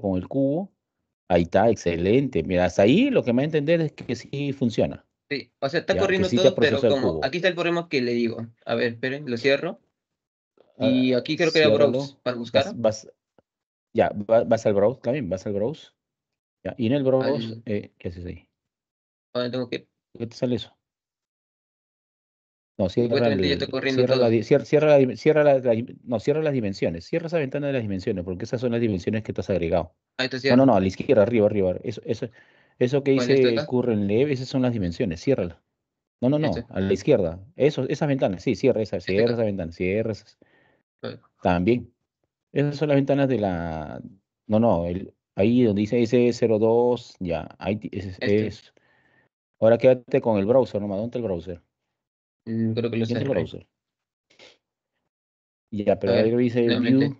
con el cubo, ahí está, excelente. Mira, hasta ahí lo que me va a entender es que sí funciona. Sí, o sea, está corriendo todo, pero como aquí está el problema que le digo. A ver, esperen, lo cierro. Y aquí creo que era browse para buscar. Vas, ya, vas al browse también, vas al browse. y en el browse, eh, ¿qué haces ahí? ¿Dónde tengo que ir? ¿Qué te sale eso? No, cierra, las dimensiones. Cierra esa ventana de las dimensiones, porque esas son las dimensiones que tú has agregado. no, no, no, a la izquierda, arriba, arriba. Eso, eso, que dice Current Leve, esas son las dimensiones. Ciérrala. No, no, no, este. a la izquierda. Eso, esas ventanas, sí, cierra esas, este cierra esa ventana. cierra esas. También. Esas son las ventanas de la. No, no, ahí donde dice S02, ya, ahí este. es, Ahora quédate con el browser, nomás, ¿dónde está el browser? Mm, creo que lo Ya, pero ahí dice view.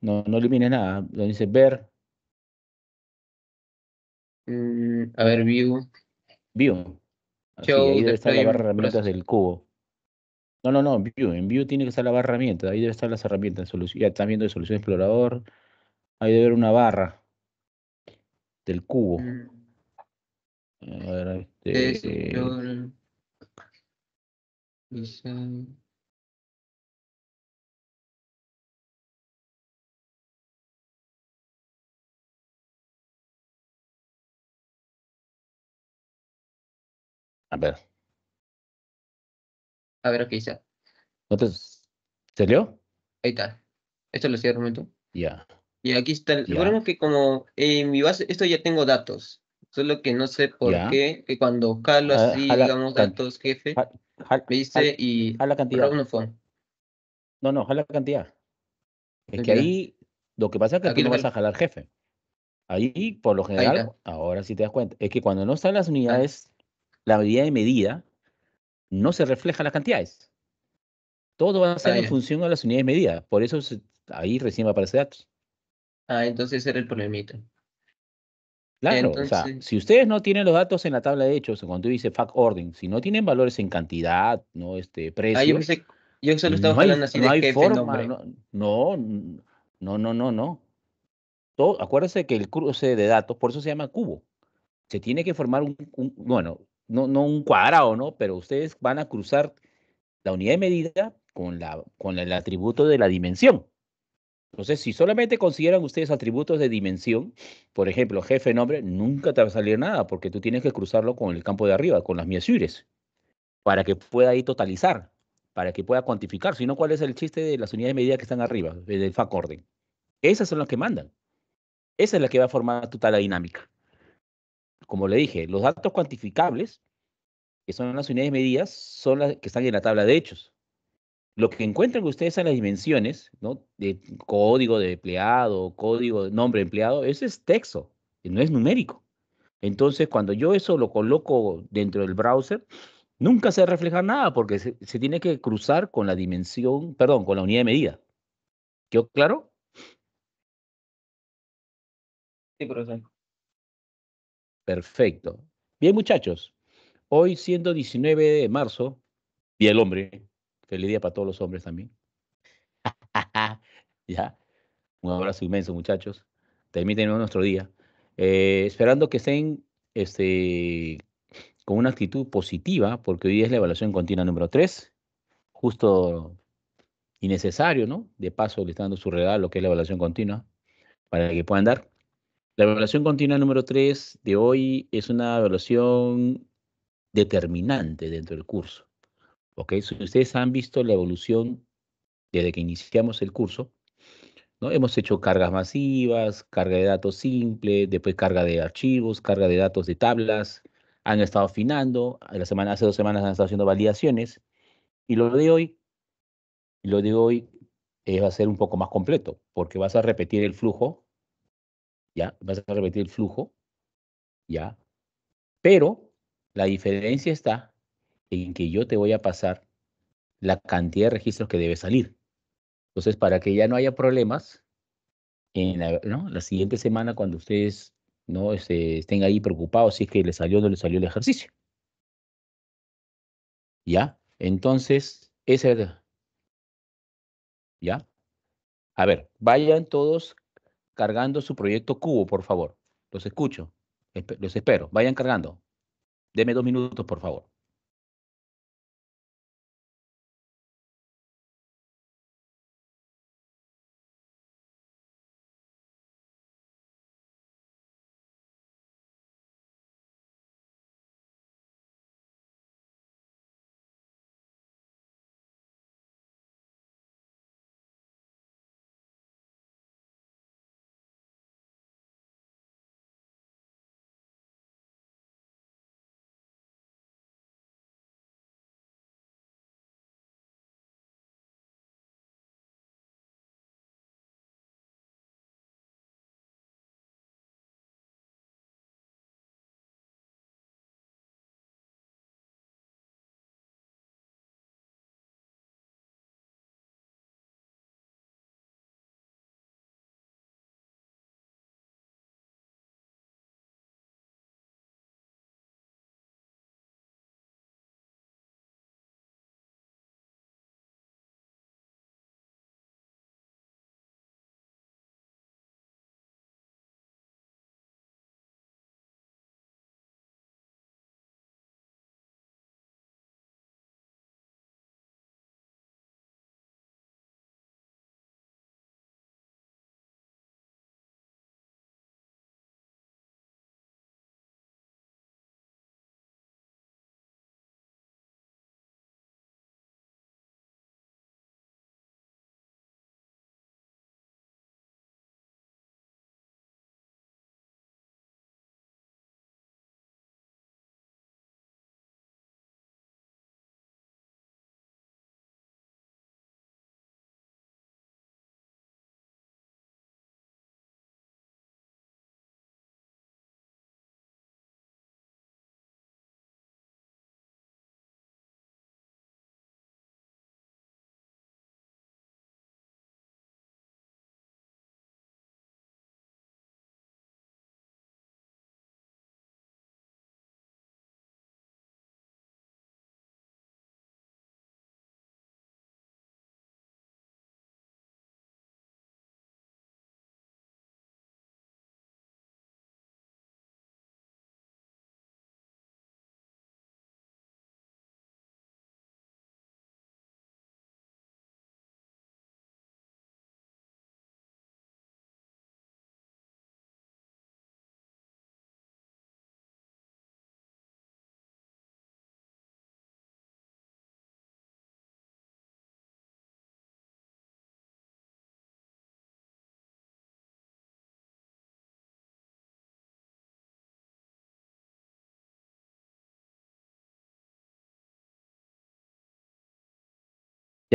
No, no elimines nada. Lo dice ver. Mm, a ver, view. View. Ah, ahí debe estar la barra de herramientas del cubo. No, no, no, view. En view tiene que estar la barra herramientas. Ahí debe estar las herramientas. Ya están viendo de solución explorador. Ahí debe haber una barra del cubo. Mm. A ver, este, a ver. A ver, aquí está. ¿No te salió? Ahí está. Esto lo cierro un momento. Ya. Y aquí está. Yeah. que como en mi base, esto ya tengo datos. Solo que no sé por qué, que cuando jalo así, digamos, datos jefe, me dice y... A la cantidad. No, no, jala cantidad. Es que ahí lo que pasa es que Aquí no vas a jalar jefe. Ahí, por lo general, ahora sí te das cuenta, es que cuando no están las ah. unidades, la medida de medida no se refleja las cantidades. Todo va a ser ah, en función de las unidades de medida. Por eso ahí recién va a aparecer datos. Ah, entonces era el problemita. Claro, o sea, si ustedes no tienen los datos en la tabla de hechos, cuando tú dices fact ordering, si no tienen valores en cantidad, no este ah, precio. no hay, no forma, no, no, no, no, Todo, acuérdense que el cruce de datos, por eso se llama cubo. Se tiene que formar un, un bueno, no, no un cuadrado, ¿no? Pero ustedes van a cruzar la unidad de medida con, la, con el atributo de la dimensión. Entonces, si solamente consideran ustedes atributos de dimensión, por ejemplo, jefe, nombre, nunca te va a salir nada porque tú tienes que cruzarlo con el campo de arriba, con las miasures, para que pueda ahí totalizar, para que pueda cuantificar. Si no, ¿cuál es el chiste de las unidades de medida que están arriba, eh, del FAC orden? Esas son las que mandan. Esa es la que va a formar tu la dinámica. Como le dije, los datos cuantificables, que son las unidades de medidas, son las que están en la tabla de hechos lo que encuentran ustedes en las dimensiones, ¿no? De código de empleado, código de nombre de empleado, ese es texto, no es numérico. Entonces, cuando yo eso lo coloco dentro del browser, nunca se refleja nada porque se, tiene que cruzar con la dimensión, perdón, con la unidad de medida. ¿Quedó claro? Sí, profesor. Perfecto. Bien, muchachos. Hoy, siendo 19 de marzo, y el Hombre, Feliz día para todos los hombres también. ya. Un abrazo inmenso, muchachos. Terminen nuestro día. Eh, esperando que estén este, con una actitud positiva, porque hoy es la evaluación continua número 3. Justo y necesario, ¿no? De paso, que están dando su regalo, que es la evaluación continua, para que puedan dar. La evaluación continua número 3 de hoy es una evaluación determinante dentro del curso. ¿ok? Si ustedes han visto la evolución desde que iniciamos el curso, ¿no? Hemos hecho cargas masivas, carga de datos simple, después carga de archivos, carga de datos de tablas, han estado afinando, la semana, hace dos semanas han estado haciendo validaciones, y lo de hoy, lo de hoy eh, va a ser un poco más completo, porque vas a repetir el flujo, ¿ya? Vas a repetir el flujo, ¿ya? Pero la diferencia está en que yo te voy a pasar la cantidad de registros que debe salir. Entonces, para que ya no haya problemas, en la, ¿no? la siguiente semana cuando ustedes no este, estén ahí preocupados si es que le salió o no les salió el ejercicio. ¿Ya? Entonces, ese... ¿Ya? A ver, vayan todos cargando su proyecto cubo, por favor. Los escucho. Los espero. Vayan cargando. Deme dos minutos, por favor.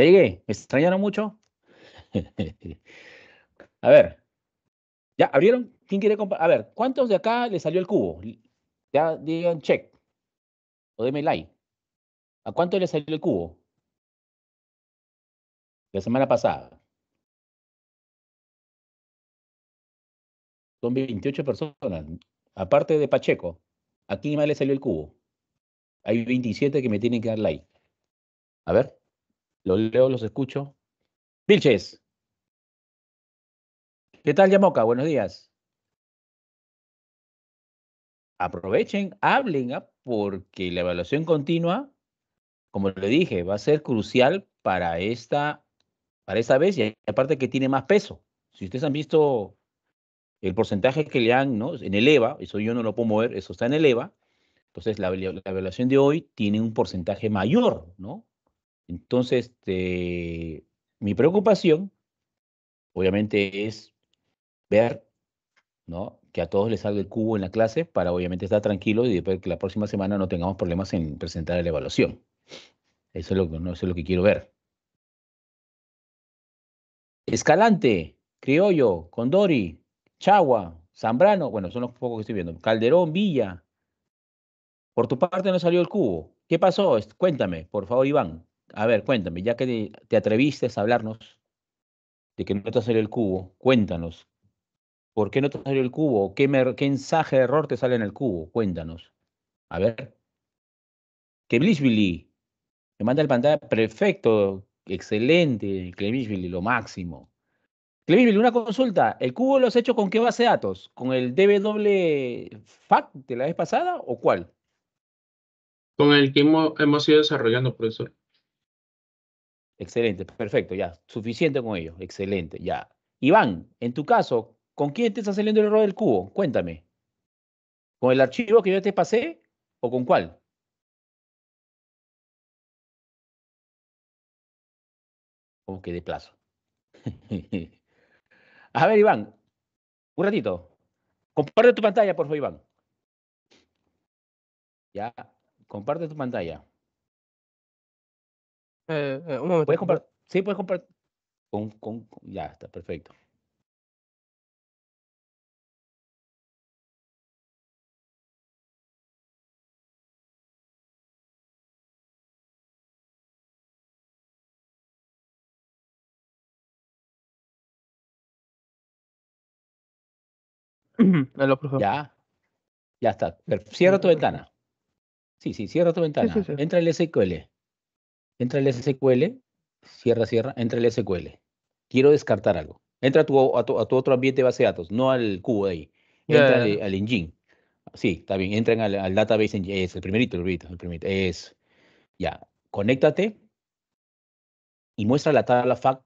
Ya llegué. ¿Me extrañaron mucho? a ver. ¿Ya abrieron? ¿Quién quiere comprar? A ver, ¿cuántos de acá le salió el cubo? Ya digan check. O deme like. ¿A cuánto le salió el cubo? La semana pasada. Son 28 personas. Aparte de Pacheco, ¿a quién más le salió el cubo? Hay 27 que me tienen que dar like. A ver. Los leo, los escucho. Vilches. ¿Qué tal, Yamoca? Buenos días. Aprovechen, hablen, ¿ah? porque la evaluación continua, como le dije, va a ser crucial para esta, para esta vez y aparte que tiene más peso. Si ustedes han visto el porcentaje que le dan ¿no? en el EVA, eso yo no lo puedo mover, eso está en el EVA, entonces la, la evaluación de hoy tiene un porcentaje mayor, ¿no? Entonces, este, mi preocupación, obviamente, es ver que a todos les salga el cubo en la clase para, obviamente, estar tranquilos y después que la próxima semana no tengamos problemas en presentar la evaluación. eso es lo que quiero ver. Escalante, Criollo, Condori, Chagua, Zambrano, bueno, son los pocos que estoy viendo. Calderón, Villa. Por tu parte no salió el cubo. ¿Qué pasó? Cuéntame, por favor, Iván a ver, cuéntame, ya que te, atreviste a hablarnos de que no te salió el cubo, cuéntanos. ¿Por qué no te salió el cubo? ¿Qué, mensaje de error te sale en el cubo? Cuéntanos. A ver. Que me manda el pantalla perfecto, excelente, Clemishvili, lo máximo. una consulta. ¿El cubo lo has hecho con qué base de datos? ¿Con el DW Fact de la vez pasada o cuál? Con el que hemos, hemos ido desarrollando, profesor. Excelente, perfecto, ya, suficiente con ello, excelente, ya. Iván, en tu caso, ¿con quién te está saliendo el error del cubo? Cuéntame. ¿Con el archivo que yo te pasé o con cuál? Como que de plazo. A ver, Iván, un ratito. Comparte tu pantalla, por favor, Iván. Ya, comparte tu pantalla. Eh, eh, un momento. ¿Puedes compartir? Sí, puedes compartir. Con, con, ya está, perfecto. ya. Ya está. Cierra tu ventana. Sí, sí, cierra tu ventana. Entra el SQL entra el SQL, cierra, cierra, entra el SQL. Quiero descartar algo. Entra a tu, otro ambiente de base de datos, no al cubo de ahí. Entra al, engine. Sí, está bien, entran al, database engine. Es el primerito, el primerito, Es, ya, conéctate y muestra la tabla FAC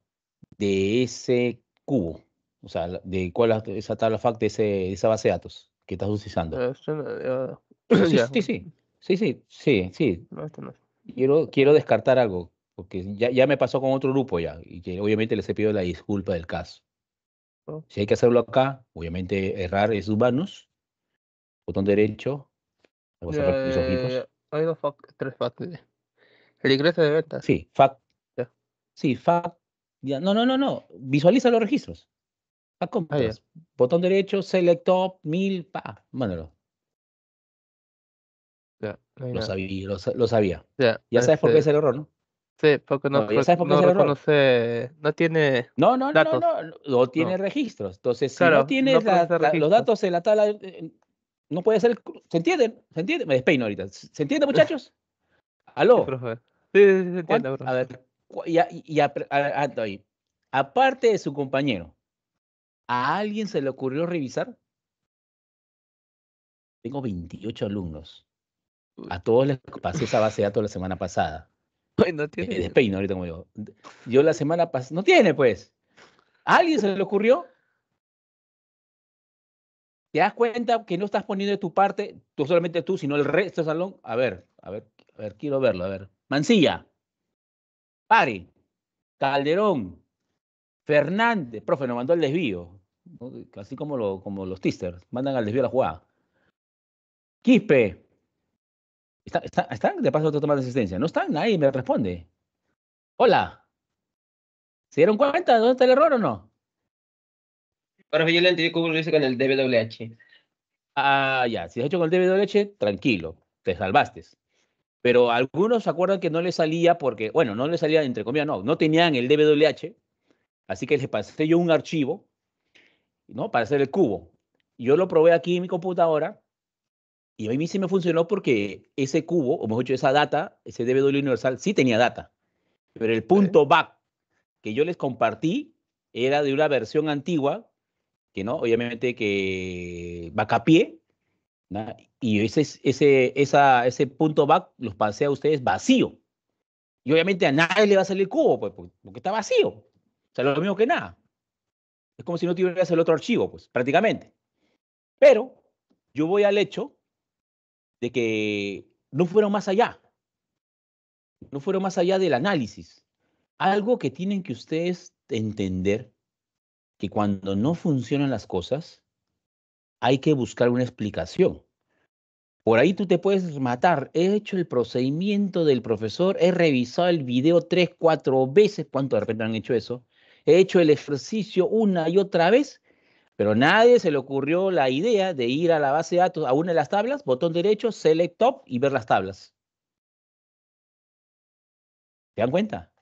de ese cubo. O sea, de cuál es esa tabla fact de, ese, esa base de datos que estás utilizando. Ah, ah, sí, sí, sí, sí, sí, No, no es quiero, quiero descartar algo, porque ya, ya me pasó con otro grupo ya, y que obviamente les he pedido la disculpa del caso. Oh. Si hay que hacerlo acá, obviamente errar es humanos, botón derecho, eh, tres El ingreso de ventas. Sí, fact. Sí, fact. No, no, no, no. Visualiza los registros. Ah, botón derecho, select top, mil, pa, mándalo lo, sabía, lo, sabía. ya sabes por qué es este, el error, ¿no? Sí, porque no, sabes por qué no no tiene no, no, No, no, no, tiene registros. Entonces, si no tiene los datos en la tabla, eh, eh, no puede ser, ¿se entienden? ¿Se entiende? Me despeino ahorita. ¿Se entiende, muchachos? ¿Aló? Sí, sí, se entiende, profe. A ver, y, aparte de su compañero, ¿a alguien se le ocurrió revisar? Tengo 28 alumnos a todos les pasé esa base de datos la semana pasada. No tiene. despeino ahorita como digo. Yo la semana pasada. No tiene, pues. ¿A alguien se le ocurrió? ¿Te das cuenta que no estás poniendo de tu parte, tú solamente tú, sino el resto del salón? A ver, a ver, a ver, quiero verlo, a ver. Mancilla, Pari, Calderón, Fernández, profe, nos mandó el desvío, así como, como los tisters, mandan al desvío a la jugada. Quispe, Está, está, están de paso otro tema de asistencia. No están, nadie me responde. Hola. ¿Se dieron cuenta? ¿Dónde está el error o no? Ahora yo le entendí cómo lo hice con el DWH. Ah, ya. Si has hecho con el DWH, tranquilo. Te salvaste. Pero algunos se acuerdan que no le salía porque, bueno, no le salía entre comillas, no. No tenían el DWH. Así que les pasé yo un archivo, ¿no? Para hacer el cubo. Yo lo probé aquí en mi computadora y a mí sí me funcionó porque ese cubo, o mejor dicho, esa data, ese DVD universal, sí tenía data. Pero el punto back que yo les compartí era de una versión antigua, que no, obviamente que vacapié, y ese, ese, esa, ese punto back los pasé a ustedes vacío. Y obviamente a nadie le va a salir cubo, pues, porque está vacío. O sea, lo mismo que nada. Es como si no tuvieras el otro archivo, pues, prácticamente. Pero yo voy al hecho de que no fueron más allá, no fueron más allá del análisis. Algo que tienen que ustedes entender, que cuando no funcionan las cosas, hay que buscar una explicación. Por ahí tú te puedes matar. He hecho el procedimiento del profesor, he revisado el video tres, cuatro veces, ¿cuánto de repente han hecho eso? He hecho el ejercicio una y otra vez pero nadie se le ocurrió la idea de ir a la base de datos, a una de las tablas, botón derecho, select top y ver las tablas. ¿Te dan cuenta?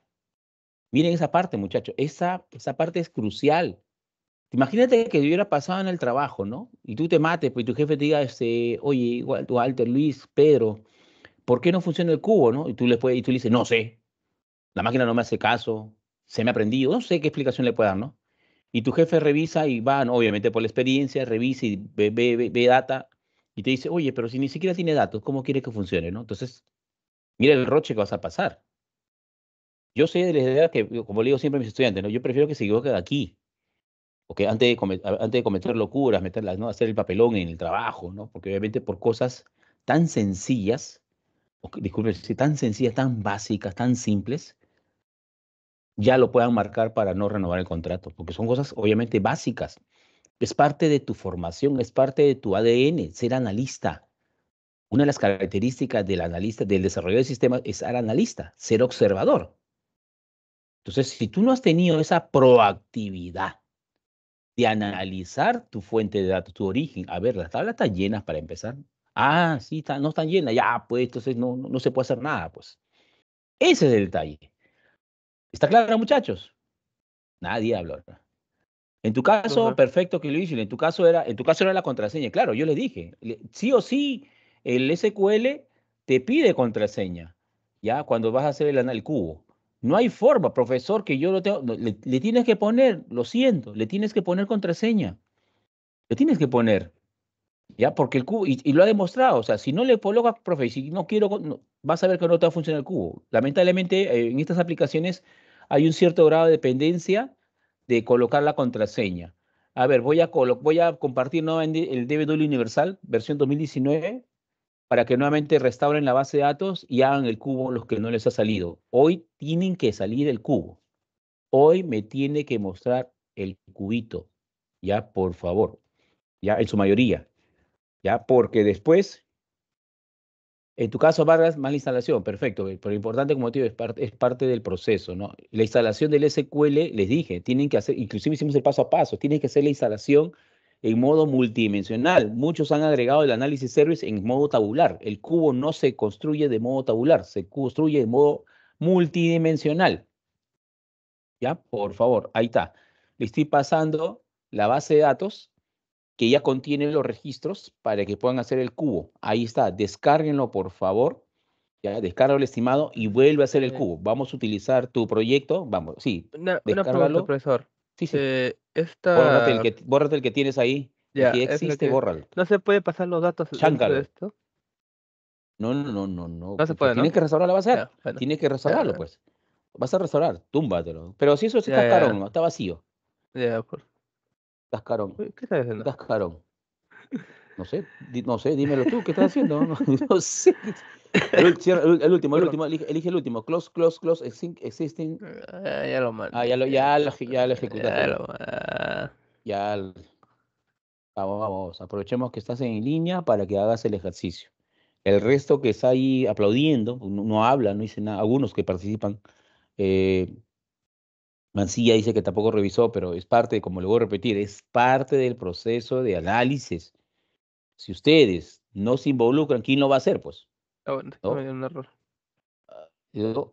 Miren esa parte, muchachos. Esa, esa parte es crucial. Imagínate que hubiera pasado en el trabajo, ¿no? Y tú te mates, pues y tu jefe te diga, este, oye, alter Luis, Pedro, ¿por qué no funciona el cubo, no? Y tú le, puedes, y tú le dices, no sé, la máquina no me hace caso, se me ha aprendido, no sé qué explicación le puede dar, ¿no? Y tu jefe revisa y van, obviamente por la experiencia, revisa y ve, data y te dice, oye, pero si ni siquiera tiene datos, ¿cómo quiere que funcione? ¿no? Entonces, mira el roche que vas a pasar. Yo sé de la idea que, como le digo siempre a mis estudiantes, ¿no? yo prefiero que se de aquí, porque antes de, cometer, antes de cometer locuras, meterlas, ¿no? hacer el papelón en el trabajo, ¿no? porque obviamente por cosas tan sencillas, disculpen, tan sencillas, tan básicas, tan simples, ya lo puedan marcar para no renovar el contrato, porque son cosas obviamente básicas. Es parte de tu formación, es parte de tu ADN, ser analista. Una de las características del analista, del desarrollo de sistemas, es ser analista, ser observador. Entonces, si tú no has tenido esa proactividad de analizar tu fuente de datos, tu origen, a ver, las tablas están llenas para empezar. Ah, sí, está, no están llenas, ya, pues entonces no, no se puede hacer nada, pues. Ese es el detalle. ¿Está claro, muchachos? Nadie habló. En tu caso, perfecto que lo hiciste, En tu caso era, en tu caso era la contraseña. Claro, yo le dije, sí o sí, el SQL te pide contraseña. Ya cuando vas a hacer el, anal cubo. No hay forma, profesor, que yo lo tengo. le, tienes que poner, lo siento, le tienes que poner contraseña. Le tienes que poner. ¿Ya? Porque el cubo, y, lo ha demostrado, o sea, si no le coloca, profe, si no quiero, vas a ver que no te va a funcionar el cubo. Lamentablemente, eh, en estas aplicaciones hay un cierto grado de dependencia de colocar la contraseña. A ver, voy a, voy a compartir nuevamente el DVD universal, versión 2019, para que nuevamente restauren la base de datos y hagan el cubo los que no les ha salido. Hoy tienen que salir el cubo. Hoy me tiene que mostrar el cubito, ya, por favor, ya, en su mayoría. ¿ya? Porque después, en tu caso, Vargas, más la instalación, perfecto, eh, pero lo importante, como te digo, es parte, es parte del proceso, ¿no? La instalación del SQL, les dije, tienen que hacer, inclusive hicimos el paso a paso, tienen que hacer la instalación en modo multidimensional. Muchos han agregado el análisis service en modo tabular. El cubo no se construye de modo tabular, se construye de modo multidimensional. ¿Ya? Por favor, ahí está. Le estoy pasando la base de datos que ya contiene los registros para que puedan hacer el cubo. Ahí está, descárguenlo por favor. Ya, descarga el estimado y vuelve a hacer el eh. cubo. Vamos a utilizar tu proyecto. Vamos, sí. Una, pregunta, profesor. Sí, sí. Eh, esta... bórrate, el que, tienes ahí. Ya, existe, No se puede pasar los datos de esto. No, no, no, no, no. Tienes que restaurar la base. Tienes que restaurarlo, pues. Vas a restaurar, túmbatelo. Pero si eso está caro, está vacío. Ya, por... Cascarón. ¿Qué estás haciendo? Cascarón. No sé, no sé, dímelo tú, ¿qué estás haciendo? No, sé. El, último, el último, elige, el último. Close, close, close, existing. Ah, ya lo mando. Ah, ya lo, ya ya lo ejecutaste. Ya lo Ya. Vamos, vamos. Aprovechemos que estás en línea para que hagas el ejercicio. El resto que está ahí aplaudiendo, no, no habla, no dice nada. Algunos que participan, eh, Mancilla dice que tampoco revisó, pero es parte, como le voy a repetir, es parte del proceso de análisis. Si ustedes no se involucran, ¿quién lo va a hacer, pues? Ah, bueno, un error. Ah,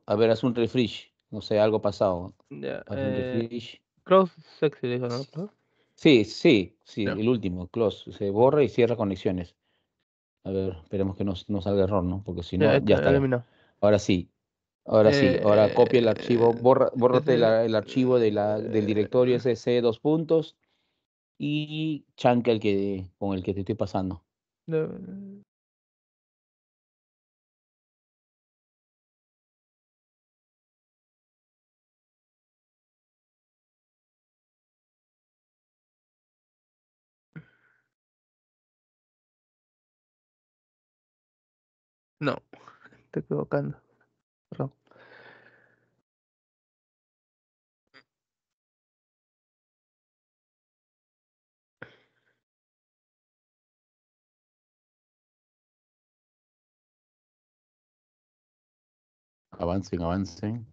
a ver, haz un refresh. No sé, algo pasado. un eh, refresh. Close sexy, ¿no? Sí, sí, sí, el último, close. Se borra y cierra conexiones. A ver, esperemos que no, no salga error, ¿no? Porque si no, ya está. Eliminado. Ahora sí, Ahora sí, eh, ahora copia el eh, archivo, borra, bórrate el, archivo de la, del directorio SC dos puntos y chanque el que, con el que te estoy pasando. No. No, estoy equivocando. Avancen, avancen.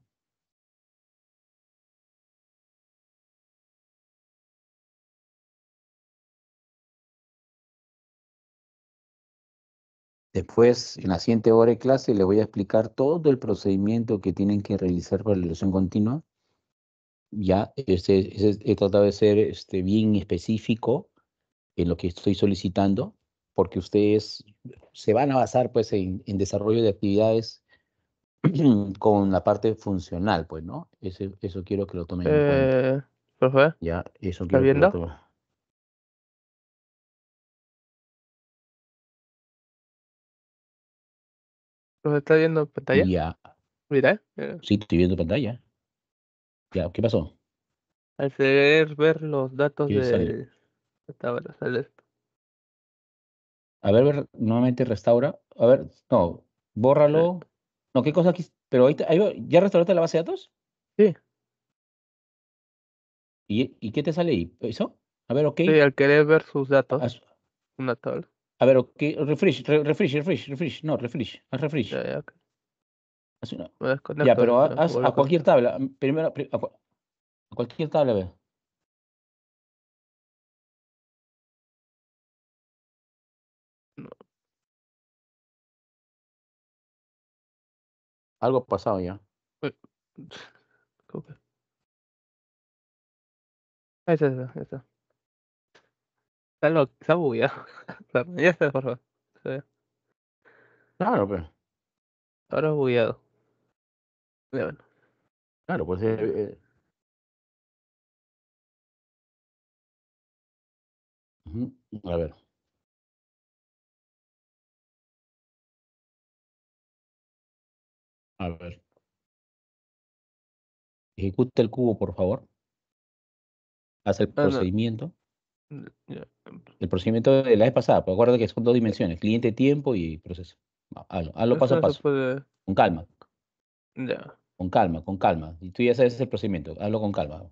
Después, en la siguiente hora de clase, les voy a explicar todo el procedimiento que tienen que realizar para la elección continua. Ya este, he tratado de ser este, bien específico en lo que estoy solicitando, porque ustedes se van a basar pues, en desarrollo de actividades con la parte funcional, pues, ¿no? eso quiero que lo tomen en cuenta. Eh, pues, ya, eso quiero viendo? lo viendo pantalla? Ya. Mira, Sí, estoy viendo pantalla. Ya, ¿qué pasó? Al querer ver los datos de... A ver, nuevamente restaura. A ver, no, bórralo. Eh. No, ¿qué cosa aquí? Pero ahí ¿ya restauraste la base de datos? Sí. ¿Y, ¿Y, qué te sale ahí? ¿Eso? A ver, ok. Sí, al querer ver sus datos. Una tabla. A ver, ok. Refresh, refresh, refresh, refresh. No, refresh. Haz refresh. Ya, una... Ya, pero haz a cualquier tabla. Primero, a, a cualquier tabla, a ver. Algo ha pasado ya. Pues, okay. Ahí está, ahí está. está. lo, está bugueado. ya está, por favor. Está claro, pero. Pues. Ahora es bugueado. Ya, bueno. Claro, pues. Eh, eh. eh. A ver. A ver. Ejecute el cubo, por favor. Haz el procedimiento. Em, el procedimiento de la vez pasada, pues acuérdate que son dos eh, dimensiones, cliente, tiempo y proceso. Hazlo, hazlo paso a paso. Con calma. Ya. Con calma, con calma. Y tú ya sabes el procedimiento, hazlo con calma.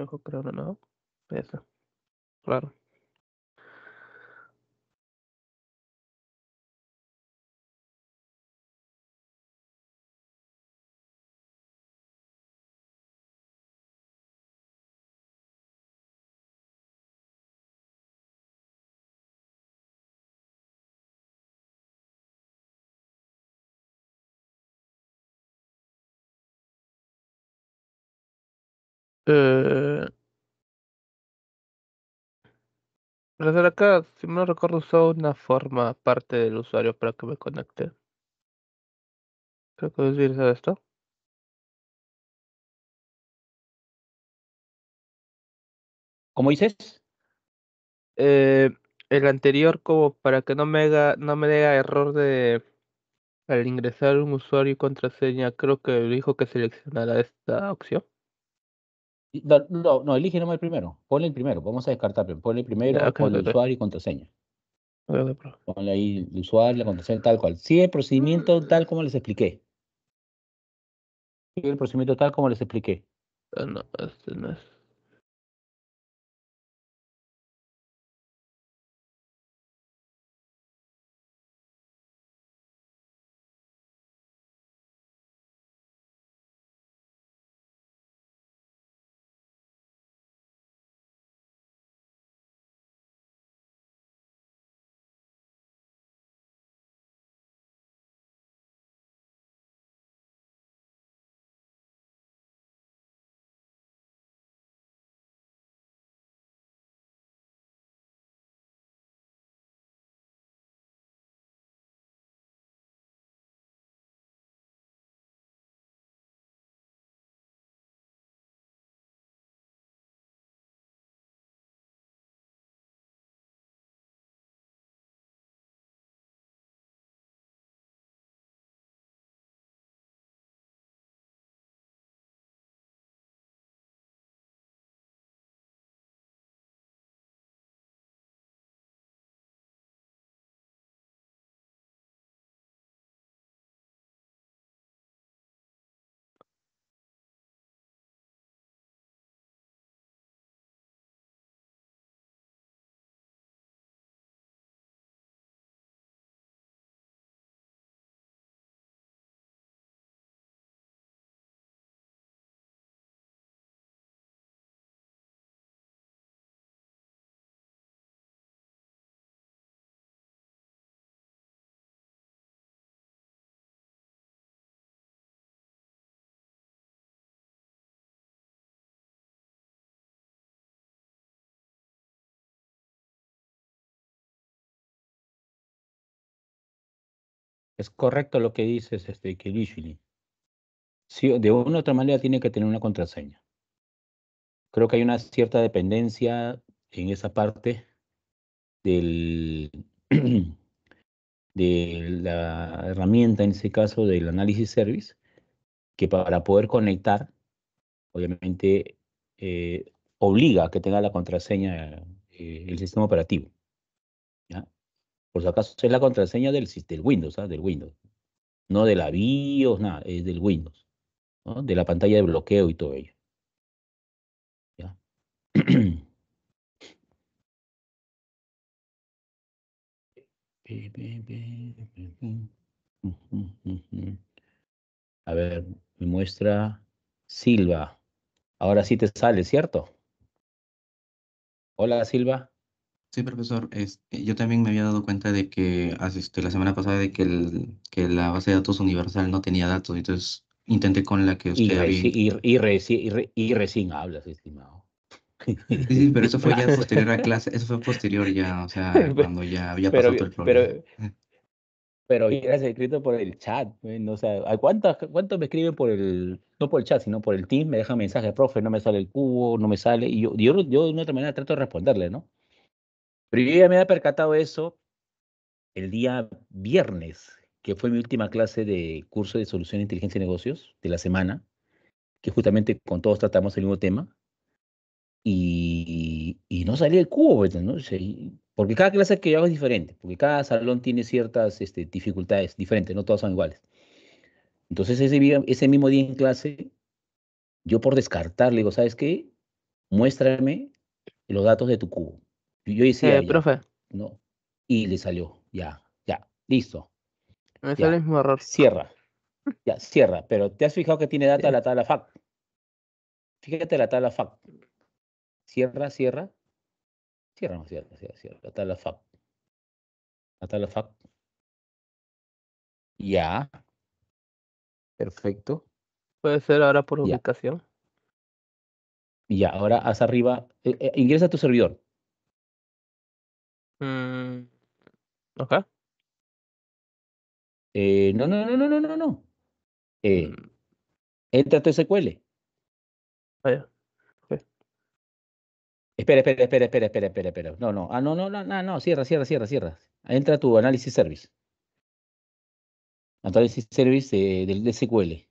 mejor pero no. Eso. Claro. Eh, Desde acá, si me recuerdo, usó una forma parte del usuario para que me conecte. Creo que es esto. ¿Cómo dices? Eh, el anterior como para que no me haga, no me dé error de al ingresar un usuario y contraseña, creo que dijo que seleccionara esta opción. No, no, elige nomás el primero. Ponle el primero. Vamos a descartar. Ponle el primero, con usuario y contraseña. ponle ahí el usuario, la contraseña, tal cual. Sigue mm. el procedimiento tal como les expliqué. Sigue el procedimiento tal como les expliqué. no, este no es. es correcto lo que dices, este, Sí, de una u otra manera tiene que tener una contraseña. Creo que hay una cierta dependencia en esa parte del, de la herramienta, en ese caso, del análisis service, que para poder conectar, obviamente, eh, obliga a que tenga la contraseña eh, el sistema operativo. Por si acaso es la contraseña del, del Windows, ¿ah? Del Windows. No de la BIOS, nada, es del Windows. ¿no? De la pantalla de bloqueo y todo ello. ¿Ya? A ver, me muestra Silva. Ahora sí te sale, ¿cierto? Hola Silva. Sí, profesor, es, eh, yo también me había dado cuenta de que asiste la semana pasada de que, el, que la base de datos universal no tenía datos, entonces intenté con la que usted había... y, y, recién hablas, estimado. Sí, sí, pero eso fue ya posterior a clase, eso fue posterior ya, o sea, cuando ya había pasado todo el problema. Pero, pero escrito por el chat. ¿no? O sea, ¿cuántos, ¿cuántos, me escriben por el, no por el chat, sino por el team? Me dejan mensaje, profe, no me sale el cubo, no me sale. Y yo, yo, yo de una otra manera trato de responderle, ¿no? Pero yo ya me había percatado eso el día viernes, que fue mi última clase de curso de solución inteligencia y negocios de la semana, que justamente con todos tratamos el mismo tema. Y, no salí el cubo, pues, ¿no? porque cada clase que yo hago es diferente, porque cada salón tiene ciertas este, dificultades diferentes, no todas son iguales. Entonces ese, ese mismo día en clase, yo por descartar le digo, ¿sabes qué? Muéstrame los datos de tu cubo. Yo hice eh, profe. No. Y le salió, ya, ya, listo. Me sale el mismo error. Cierra. Ya, cierra. Pero ¿te has fijado que tiene data la tabla fact? Fíjate la tabla fact. Cierra, cierra. Cierra, no cierra, cierra, cierra. La tabla fact. La tabla fact. Ya. Perfecto. Puede ser ahora por ubicación. Ya, ahora haz arriba. Eh, eh, ingresa a tu servidor. Mm, Eh, no, no, no, no, no, no, no. Eh, mm. entra tu SQL. Ah, espera, espera, espera, espera, espera, espera, espera. No, no, ah, no, no, no, no, no, cierra, cierra, cierra, cierra. Entra tu análisis service. Análisis service del SQL.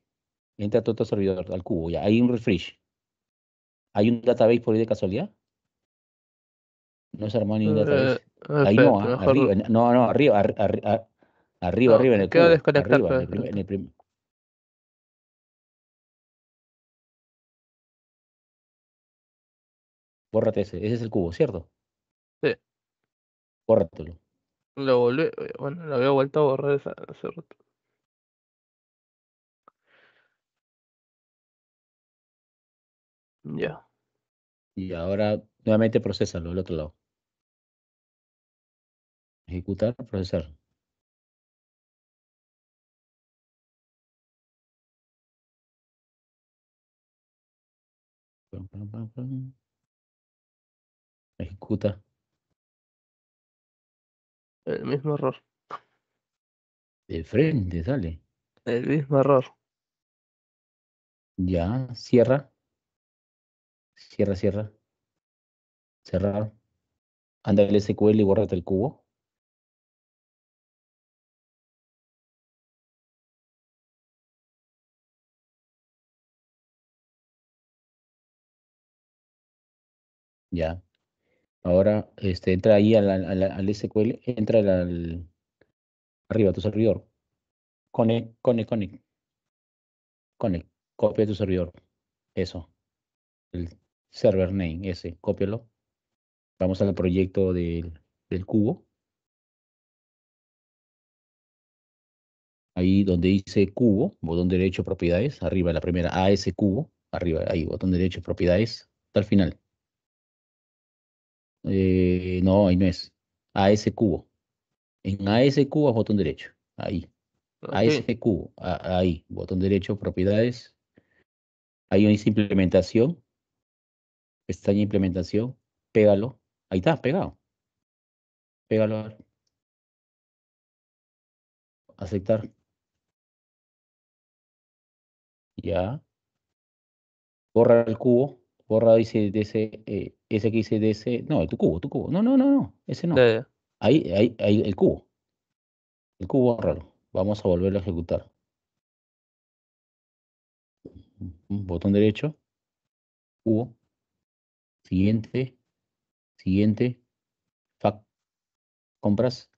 Entra tu otro servidor, al cubo, ya. Hay un refresh. ¿Hay un database por ahí de casualidad? No se armó ni un eh, database. Ahí ¿ah? arriba, no, no, arriba, arriba, arriba, arriba en el cubo, arriba, en el, en Bórrate ese, ese es el cubo, ¿cierto? Sí. Bórratelo. Lo volví, bueno, lo había vuelto a borrar esa, hace rato. Ya. Y ahora nuevamente procesalo al otro lado. Ejecutar, procesar. Ejecuta. El mismo error. De frente sale. El mismo error. Ya, cierra. Cierra, cierra. Cerrar. Anda el SQL y bórrate el cubo. Ya. Ahora este, entra ahí al, SQL, entra al, arriba tu servidor. Conect, conect, conect. Connect, copia tu servidor. Eso. El server name, ese, cópialo. Vamos al proyecto del, del cubo. Ahí donde dice cubo, botón derecho propiedades, arriba la primera AS cubo, arriba ahí, botón derecho propiedades, hasta el final. Eh, no, ahí no es. AS cubo. En AS cubo, botón derecho. Ahí. A AS cubo. ahí. Botón derecho, propiedades. Ahí dice implementación. Pestaña implementación. Pégalo. Ahí está, pegado. Pégalo. Aceptar. Ya. Borra el cubo. Borra, dice, de ese, eh, ese que dice ese no, tu cubo, tu cubo. No, no, no, no, ese no. Ahí, ahí, ahí, el cubo. El cubo raro. Vamos a volverlo a ejecutar. Botón derecho. Cubo. Siguiente. Siguiente. Compras.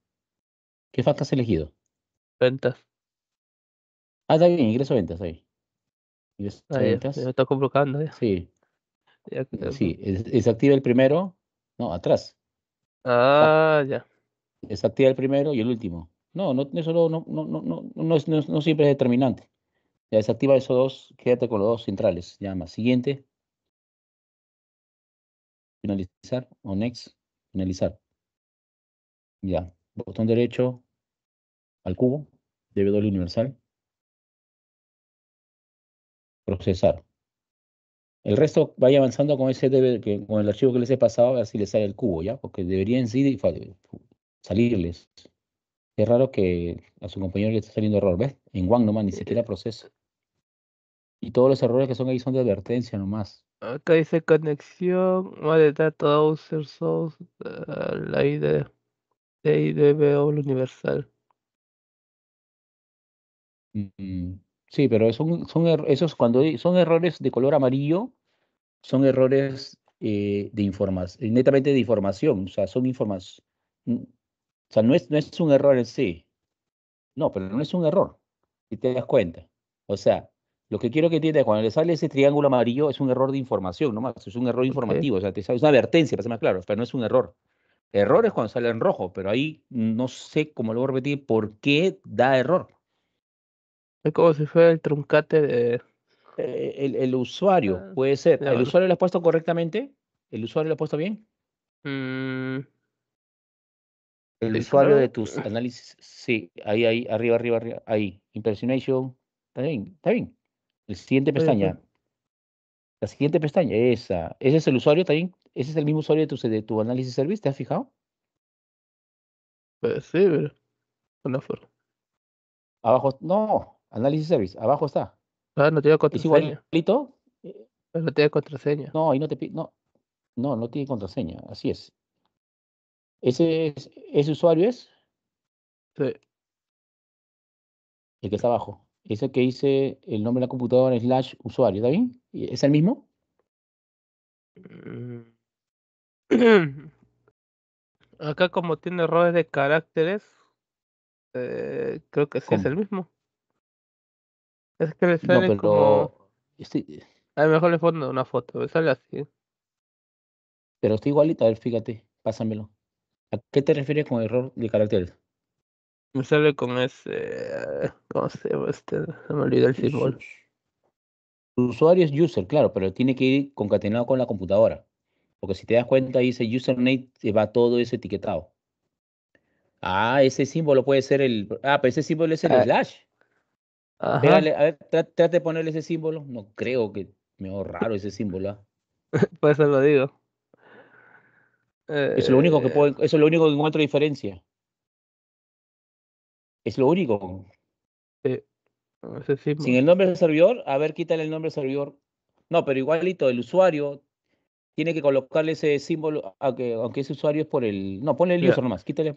¿Qué fact has elegido? Ventas. Ah, está bien, ingreso a ventas ahí. Ingreso a ventas. está complicando. Ya. Sí. Sí, desactiva el primero, no, atrás. Ah, ah ya. Desactiva el primero y el último. No, no, eso no, no, no, no, no, siempre es determinante. Ya desactiva esos dos, quédate con los dos centrales. Ya, Llama, siguiente. Finalizar o next. Finalizar. Ya, botón derecho al cubo, Doble universal. Procesar. El resto vaya avanzando con ese con el archivo que les he pasado, si les sale el cubo, ¿ya? Porque debería en sí salirles. Es raro que a su compañero le esté saliendo error, ¿ves? En no nomás ni siquiera proceso. Y todos los errores que son ahí son de advertencia nomás. Acá dice conexión, de data, user source, eh, la ID, IDBO universal. Mm, mm. Sí, pero son, er, esos cuando son errores de color amarillo, son errores eh, de información, eh, netamente de información, o sea, son información. Mm, o sea, no es, no es un error en sí. No, pero no es un error, si te das cuenta. O sea, lo que quiero que entiendas, cuando le sale ese triángulo amarillo, es un error de información, no más, es un error informativo, o sea, es una advertencia, para ser más claro, pero no es un error. Error es cuando sale en rojo, pero ahí no sé, cómo lo voy a repetir, por qué da error. Es como si fuera el truncate de... Eh, el, el usuario, ah, puede ser. ¿El usuario lo ha puesto correctamente? ¿El usuario lo ha puesto bien? Mm. El usuario de tus análisis, sí, ahí, ahí, arriba, arriba, arriba, ahí. Impersonation, está bien, está bien. La siguiente pestaña. Pues. La siguiente pestaña, esa. Ese es el usuario también. Ese es el mismo usuario de tu, de tu análisis service, ¿te has fijado? Pues sí, pero. Una forma. Abajo, no. Análisis Service, abajo está. Ah, no tiene contraseña. ¿Es igualito? no tiene contraseña. No, ahí no te No, no, no tiene contraseña, así es. ¿Ese, es, ese usuario es? Sí. El que está abajo. Ese que dice el nombre de la computadora slash usuario, ¿está bien? ¿Es el mismo? Mm. Acá como tiene errores de caracteres, eh, creo que sí es el mismo. Es que le sale pero... como... Este a lo mejor le pongo una foto, me sale así. Pero está igualita, a ver, fíjate, pásamelo. ¿A qué te refieres con error de carácter? Me sale con ese... ¿Cómo se llama este? Se me olvidó el símbolo. Usuario es user, claro, pero tiene que ir concatenado con la computadora. Porque si te das cuenta, dice username, va todo ese etiquetado. Ah, ese símbolo puede ser el. Ah, pero ese símbolo es el ah. slash a ver, trate de ponerle ese símbolo. No creo que me hago raro ese símbolo. puede ¿ah? Por eso lo digo. eso es lo único que eh. eso es lo único que encuentro diferencia. Es lo único. Sin el nombre del servidor, a ver, quítale el nombre del servidor. No, pero igualito, el usuario tiene que colocarle ese símbolo, aunque, aunque ese usuario es por el. No, ponle el user nomás, quítale.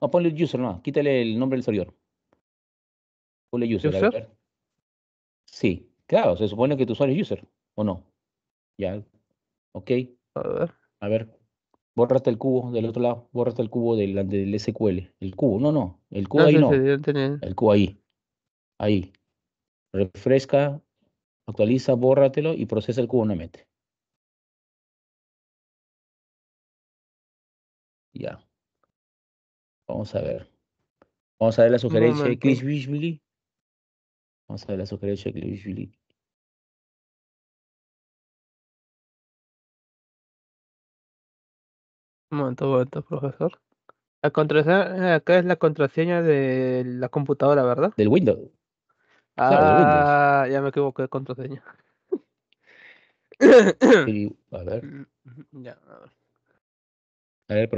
No, ponle el user nomás, quítale el nombre del servidor user. Sí, claro, se supone que tu usuario es user, ¿o no? Ya. Ok. A ver. A ver. Bórrate el cubo del otro lado, bórrate el cubo del, del SQL. El cubo, no, no. El cubo ahí no. El cubo ahí. Ahí. Refresca, actualiza, bórratelo y procesa el cubo nuevamente. Ya. Vamos a ver. Vamos a ver la sugerencia de Chris Wishley. Vamos a ver مثلا سكريات la Julie. Un momento, un momento, profesor. La contraseña acá es la contraseña de la computadora, ¿verdad? del Windows. Ah, ya me equivoqué de contraseña. a ver, Ya, a ver. a ver,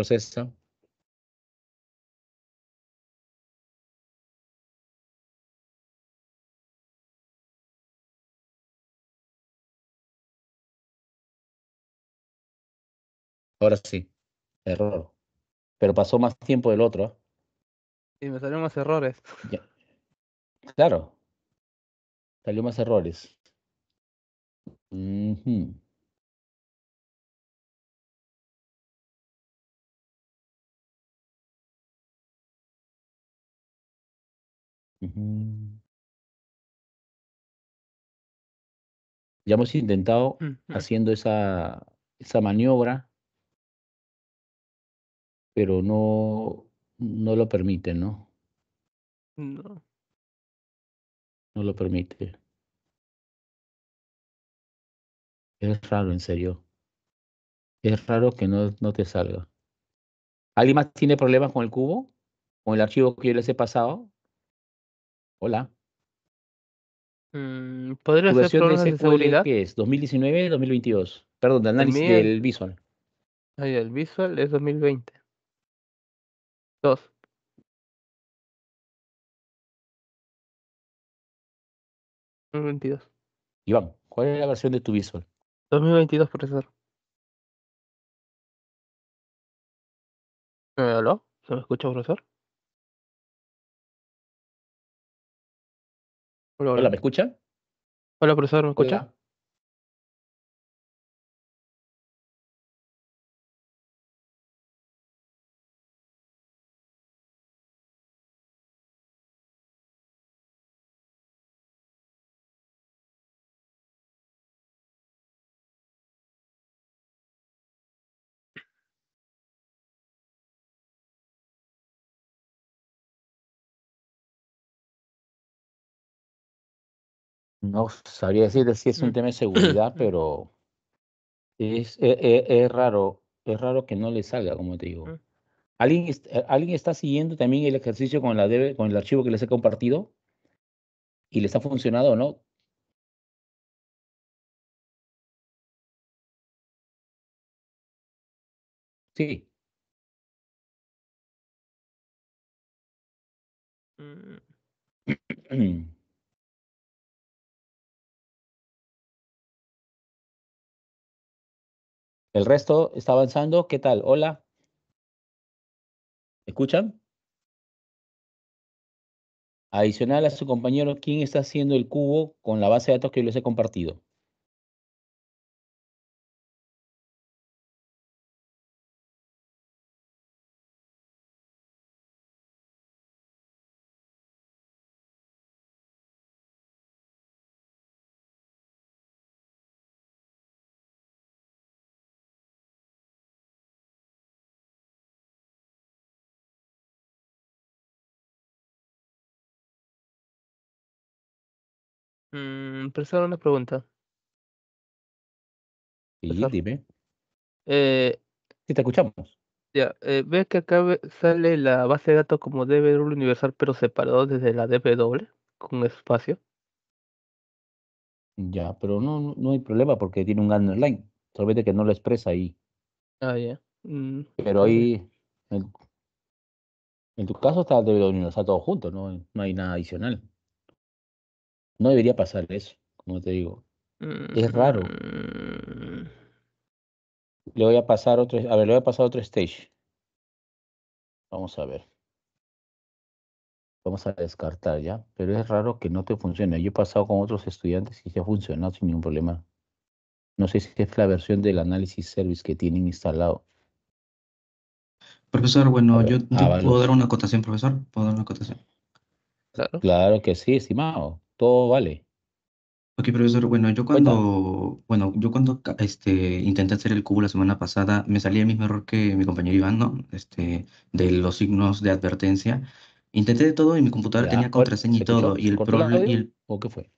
Ahora sí. Error. Pero pasó más tiempo del otro. ¿eh? Sí, me salieron más errores. Claro. Salió más errores. Mhm. Ya hemos intentado haciendo esa, esa maniobra pero no, no lo permite, ¿no? No. No lo permite. Es raro, en serio. Es raro que no, no te salga. ¿Alguien más tiene problemas con el cubo? ¿Con el archivo que yo les he pasado? Hola. Mm, ¿Podría ser problemas de, seguridad? ¿Qué es? ¿2019-2022? Perdón, de análisis del visual. el visual es 2020 dos ¿2022? Iván, ¿cuál es la versión de tu visual? 2022, profesor. ¿Aló? ¿Se me escucha, profesor? Hola, ¿me escucha? Hola, profesor, ¿me escucha? No sabría decir si es un mm. tema de seguridad, pero es, e, e, es, raro, es raro que no le salga, como te digo. Mm. ¿Alguien, eh, ¿Alguien está siguiendo también el ejercicio con, la con el archivo que les he compartido? ¿Y les ha funcionado o no? Sí. Mm. El resto está avanzando. ¿Qué tal? Hola. ¿Me escuchan? Adicional a su compañero, ¿quién está haciendo el cubo con la base de datos que yo les he compartido? empezaron mm, una pregunta. Sí, dime. Eh, te escuchamos. Ya, eh, ves que acá sale la base de datos como DB universal, pero separado desde la DBW, con espacio. Ya, pero no, no hay problema porque tiene un underline. Solamente que no lo expresa ahí. Ah, ya. Mm, pero ahí, en, tu caso está DB universal todo junto, no, no hay nada adicional. No debería pasar eso, como te digo. Es raro. Mm. Le voy a pasar otro. A ver, le voy a pasar otro stage. Vamos a ver. Vamos a descartar ya. Pero es raro que no te funcione. Yo he pasado con otros estudiantes y se ha funcionado sin ningún problema. No sé si es la versión del análisis service que tienen instalado. Profesor, bueno, yo puedo dar una acotación, profesor. ¿Puedo dar una acotación? Claro. claro que sí, estimado todo vale. Ok, profesor, bueno, yo cuando, bueno, yo cuando este, intenté hacer el cubo la semana pasada, me salía el mismo error que mi compañero Iván, ¿no? Este, de los signos de advertencia. Intenté de todo y mi computadora tenía contraseña y todo. y el problema. ¿O qué fue?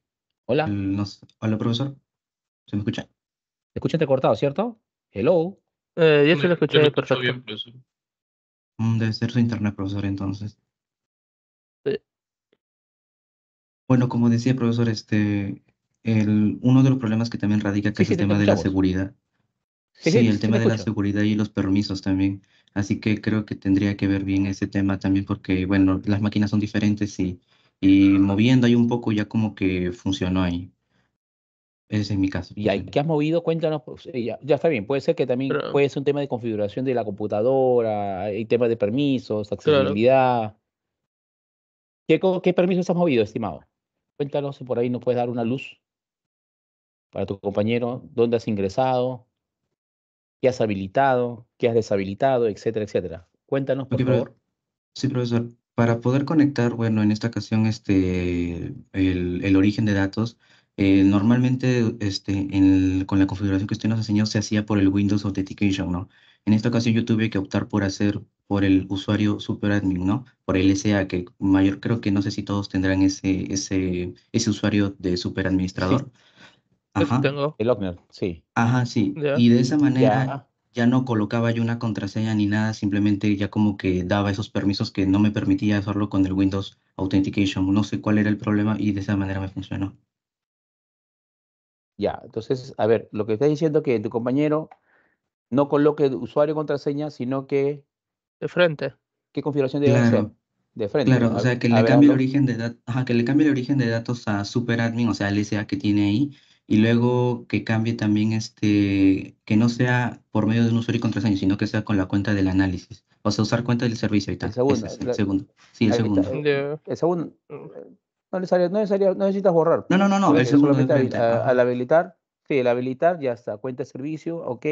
Hola. hola, profesor. ¿Se me escucha? Escúchate cortado, ¿cierto? Hello. Eh, yo se lo escuché, perfecto. Mm, debe ser su internet, profesor, entonces. Bueno, como decía, profesor, este, el, uno de los problemas que también radica es el tema de la seguridad. Sí, el tema de la seguridad y los permisos también. Así que creo que tendría que ver bien ese tema también porque, bueno, las máquinas son diferentes y, y moviendo ahí un poco ya como que funcionó ahí. Ese es mi caso. ¿Y qué has movido? Cuéntanos. Pues, eh, ya, está bien. Puede ser que también puede ser un tema de configuración de la computadora, hay temas de permisos, accesibilidad. ¿Qué, ¿Qué permisos has movido, estimado? Cuéntanos si por ahí nos puedes dar una luz para tu compañero, dónde has ingresado, qué has habilitado, qué has deshabilitado, etcétera, etcétera. Cuéntanos, por favor. Sí, profesor. Para poder conectar, bueno, en esta ocasión, este, el, origen de datos, eh, normalmente este, con la configuración que usted nos ha enseñó se hacía por el Windows Authentication, ¿no? En esta ocasión yo tuve que optar por hacer por el usuario superadmin, ¿no? Por el SA, que mayor creo que no sé si todos tendrán ese, ese, ese usuario de superadministrador. Sí. Ajá. El Ogner, sí. Ajá, sí. Y de esa manera ya no colocaba yo una contraseña ni nada, simplemente ya como que daba esos permisos que no me permitía hacerlo con el Windows Authentication. No sé cuál era el problema y de esa manera me funcionó. Ya, entonces, a ver, lo que estás diciendo es que tu compañero no coloque usuario y contraseña, sino que de frente. ¿Qué configuración debe De frente. Claro, o sea, que le, cambie el origen de que le cambie el origen de datos a Super Admin, o sea, el SA que tiene ahí, y luego que cambie también este, que no sea por medio de un usuario y contraseña, sino que sea con la cuenta del análisis. O sea, usar cuenta del servicio y tal. El segundo. el segundo. Sí, el segundo. el segundo. No, no, no necesitas borrar. No, no, no, El segundo. al, habilitar, sí, el habilitar ya está. Cuenta de servicio, ok.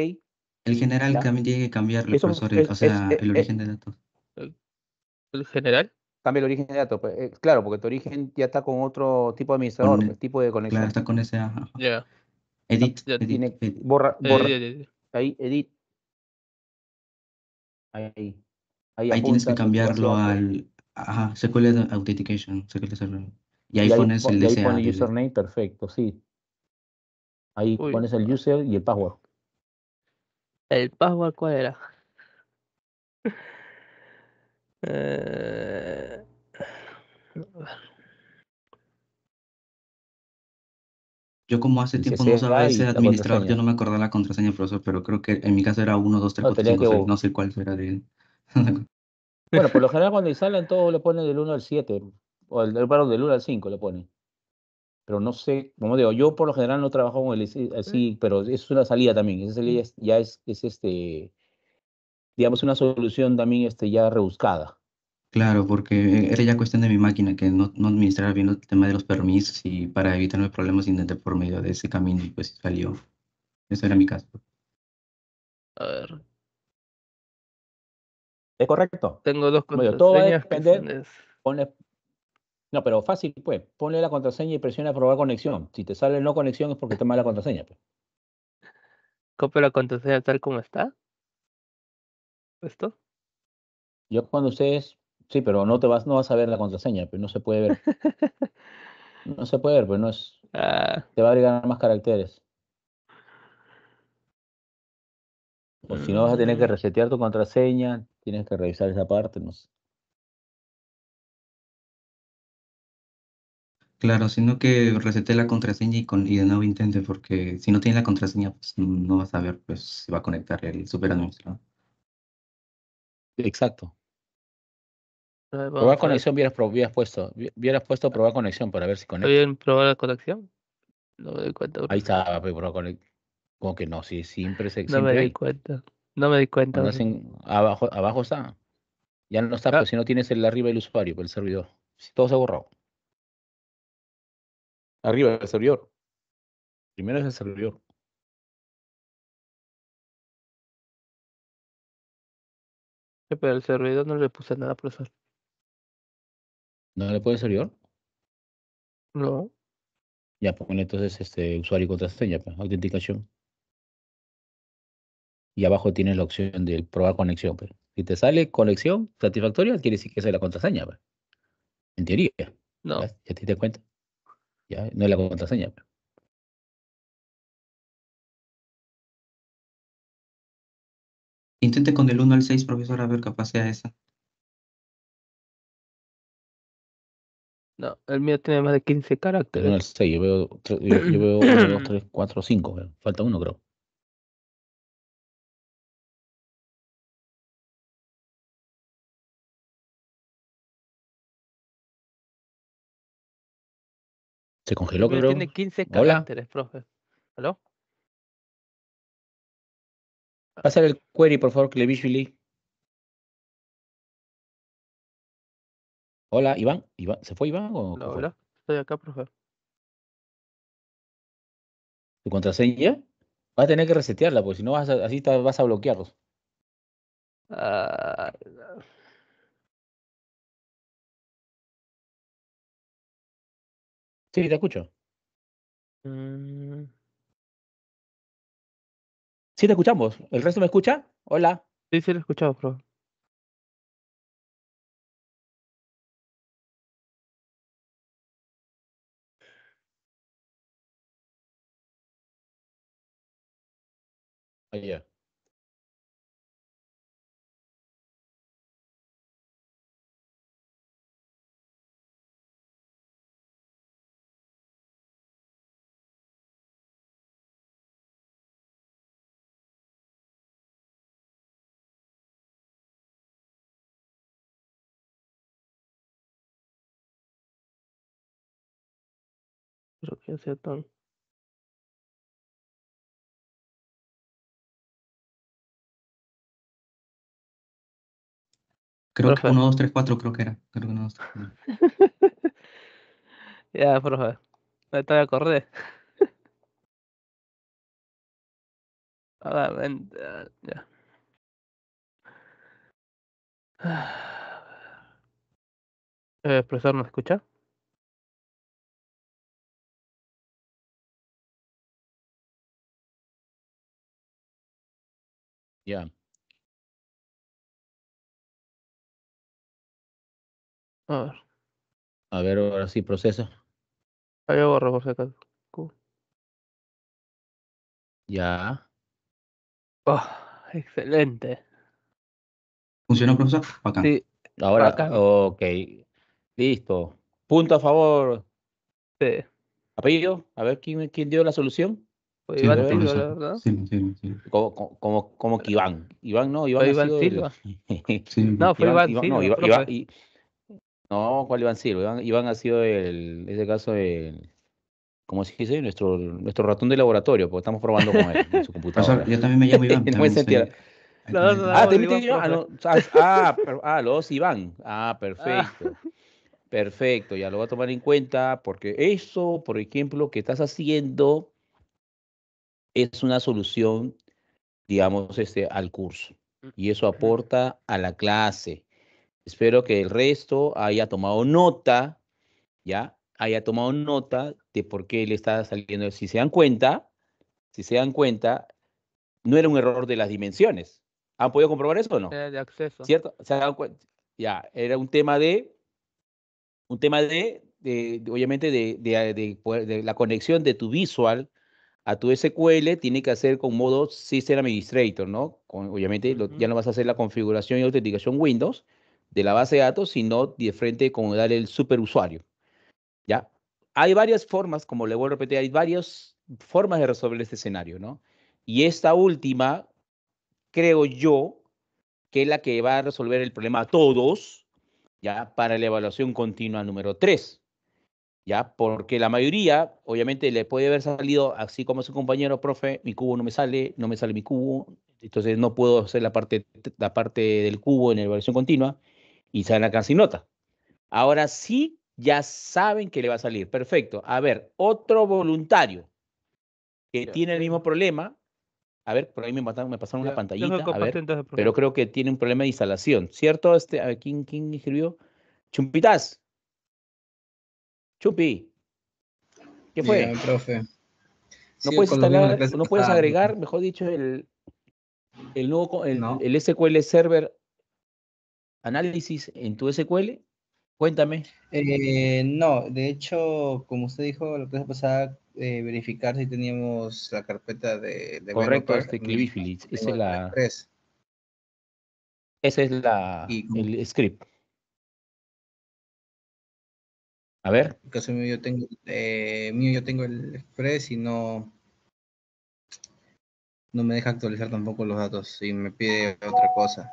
El general también tiene que cambiarlo, profesor, o sea, el origen de datos. El, general? Cambia el origen de datos. Pues, eh, claro, porque tu origen ya está con otro tipo de administrador, pues, el tipo de conexión. Claro, está con ese. Ya. Edit, Borra, eh, Ahí, edit. Ahí. Ahí, tienes que cambiarlo pues. al. Ajá, SQL Authentication, Server. Y ahí, pones el DCA. Ahí perfecto, sí. Ahí pones el user y el password. El password cuál era. Eh, yo como hace tiempo no sabía ser administrador, yo no me acordaba la contraseña, profesor, pero creo que en mi caso era 1, 2, 3, 4, 5, 6, no sé cuál era bueno, por lo general cuando instalan todo le ponen del 1 al 7, o el, perdón, del 1 al 5 le ponen pero no sé, como digo, yo por lo general no trabajo con el así, pero es una salida también, esa salida ya es, es este, digamos, una solución también este, ya rebuscada. Claro, porque eh, era ya cuestión de mi máquina que no, no administrar bien el tema de los permisos y para evitar los problemas intenté por medio de ese camino y pues salió. Eso era mi caso. A ver. ¿Es correcto? Tengo dos contraseñas. Todo no, pero fácil, pues. Ponle la contraseña y presiona probar conexión. Si te sale no conexión es porque está mal la contraseña. Pues. ¿Copio la contraseña tal como está? ¿Esto? Yo cuando ustedes. Sí, pero no te vas, no vas a ver la contraseña, pues no se puede ver. no se puede ver, pues no es. Ah. Te va a agregar más caracteres. O si no vas a tener que mm. resetear tu contraseña, tienes que revisar esa parte, no sé. Claro, sino que reseté la contraseña y, con, y de nuevo intente, porque si no tiene la contraseña, pues no vas a ver pues, si va a conectar el superadministrador. Exacto. probar conexión hubieras, puesto. Hubieras puesto ah. probar conexión para ver si conecta. probar la conexión? No me doy cuenta. Ahí está, probar conexión. Como que no, sí, siempre se. No me di cuenta. No me di cuenta. abajo, abajo está. Ya no está, ah. pero pues, si no tienes el arriba el usuario, pues, el servidor. Todo se ha borrado. Arriba el servidor. Primero es el servidor. Sí, pero el servidor no le puse nada, profesor. ¿No le puede servidor? No. Ya, ponen pues, entonces este usuario y contraseña, pues, autenticación. Y abajo tienes la opción de probar conexión. Pues. Si te sale conexión satisfactoria, quiere decir que esa es la contraseña. En teoría. No. ¿Ya te cuenta? ¿ya? No es la contraseña. Intente con el 1 al 6, profesor, a ver qué esa. No, el mío tiene más de 15 caracteres. 1 al 6, yo veo, yo veo 1, 2, 3, 4, 5. Falta uno, creo. Se congeló, creo. Tiene 15 caracteres, profe. ¿Aló? Pásale el query, por favor, que le Hola, Iván. Iván. ¿Se fue Iván o...? No, hola. Estoy acá, profe. ¿Tu contraseña? Vas a tener que resetearla, porque si no, vas así vas a bloquearlos. Ah, Sí, te escucho. Mm. Sí, te escuchamos. ¿El resto me escucha? Hola. Sí, sí, lo he escuchado, profe. Creo profe. que 1, 2, 3, 4 creo que era. Creo que 1, 2, 3, 4. ya, profe. acordé. A ver, ya. ¿El profesor, ¿nos escucha? Ya. A ver. A ver, ahora sí procesa. Ahí borro por si acaso. Ya. Oh, excelente. ¿Funcionó, profesor? acá. Sí. Ahora, acá. ok. Listo. Punto a favor. Sí. Apellido, a ver quién, quién dio la solución. Pues Iván Silva, ¿verdad? Sí, sí, sí. Como, como, como que Iván. Iván no, Iván. Iván Silva. No, fue Iván, Silva. No, Iván, Iván, no, ¿cuál Iván Silva? Iván, Iván ha sido el, en ese caso, el como se dice, nuestro, nuestro ratón de laboratorio, porque estamos probando con él en su computadora. yo también me llamo Iván. ah, te Ah, no, ah, ah, ah los Iván. Ah, ah, perfecto. Perfecto, ya lo voy a tomar en cuenta, porque eso, por ejemplo, que estás haciendo es una solución, digamos, este, al curso. Y eso aporta a la clase. Espero que el resto haya tomado nota, ¿ya? Haya tomado nota de por qué le está saliendo. Si se dan cuenta, si se dan cuenta, no era un error de las dimensiones. ¿Han podido comprobar eso o no? Eh, de acceso. ¿Cierto? Ya, era un tema de, un tema de, de, obviamente, de, de, la conexión de tu visual a tu SQL tiene que hacer con modo System Administrator, ¿no? obviamente ya no vas a hacer la configuración y autenticación Windows de la base de datos, sino de frente con darle el superusuario. ¿Ya? Hay varias formas, como le voy a repetir, hay varias formas de resolver este escenario, ¿no? Y esta última, creo yo, que es la que va a resolver el problema a todos, ya para la evaluación continua número 3. ¿ya? Porque la mayoría, obviamente, le puede haber salido, así como su compañero, profe, mi cubo no me sale, no me sale mi cubo, entonces no puedo hacer la parte, la parte del cubo en evaluación continua y salen acá sin nota. Ahora sí, ya saben que le va a salir. Perfecto. A ver, otro voluntario que tiene el mismo problema. A ver, por ahí me, pasaron una pantallita. pero creo que tiene un problema de instalación, ¿cierto? Este, a ver, ¿quién, ¿Quién escribió? Chumpitas. Chupi, ¿qué fue? profe. No, puedes ah, agregar, mejor dicho, el, el nuevo el, SQL Server Análisis en tu SQL. Cuéntame. Eh, no, de hecho, como usted dijo la clase pasada, eh, verificar si teníamos la carpeta de. Correcto, pues, este Clivifilis. Esa es la. Esa es la, el script. A ver. En caso mío yo tengo, eh, mío yo tengo el Express y no, no me deja actualizar tampoco los datos y me pide otra cosa.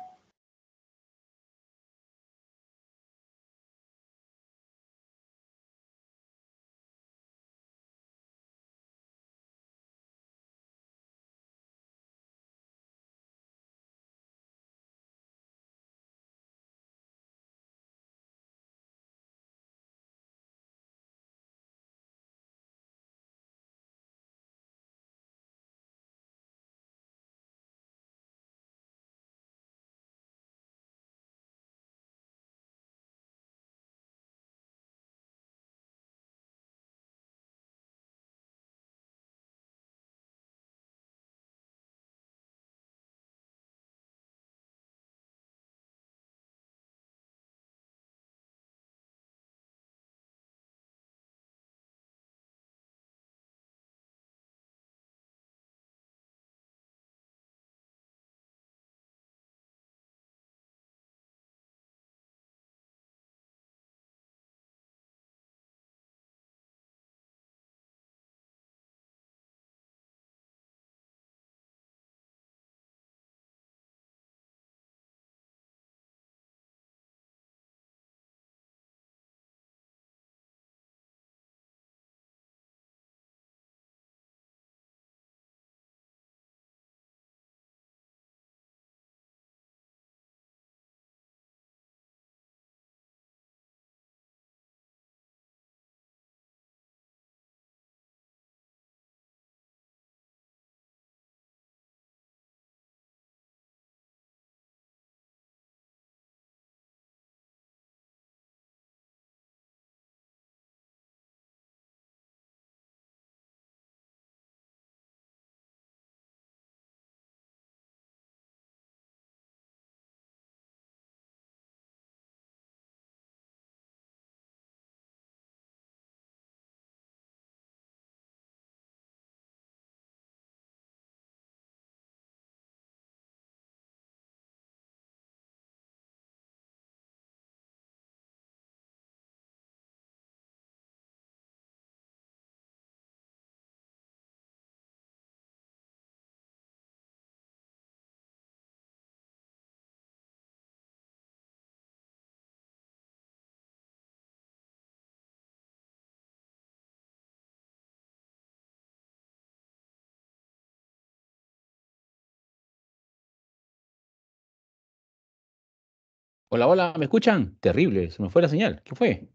Hola, hola, ¿me escuchan? Terrible, se me fue la señal. ¿Qué fue?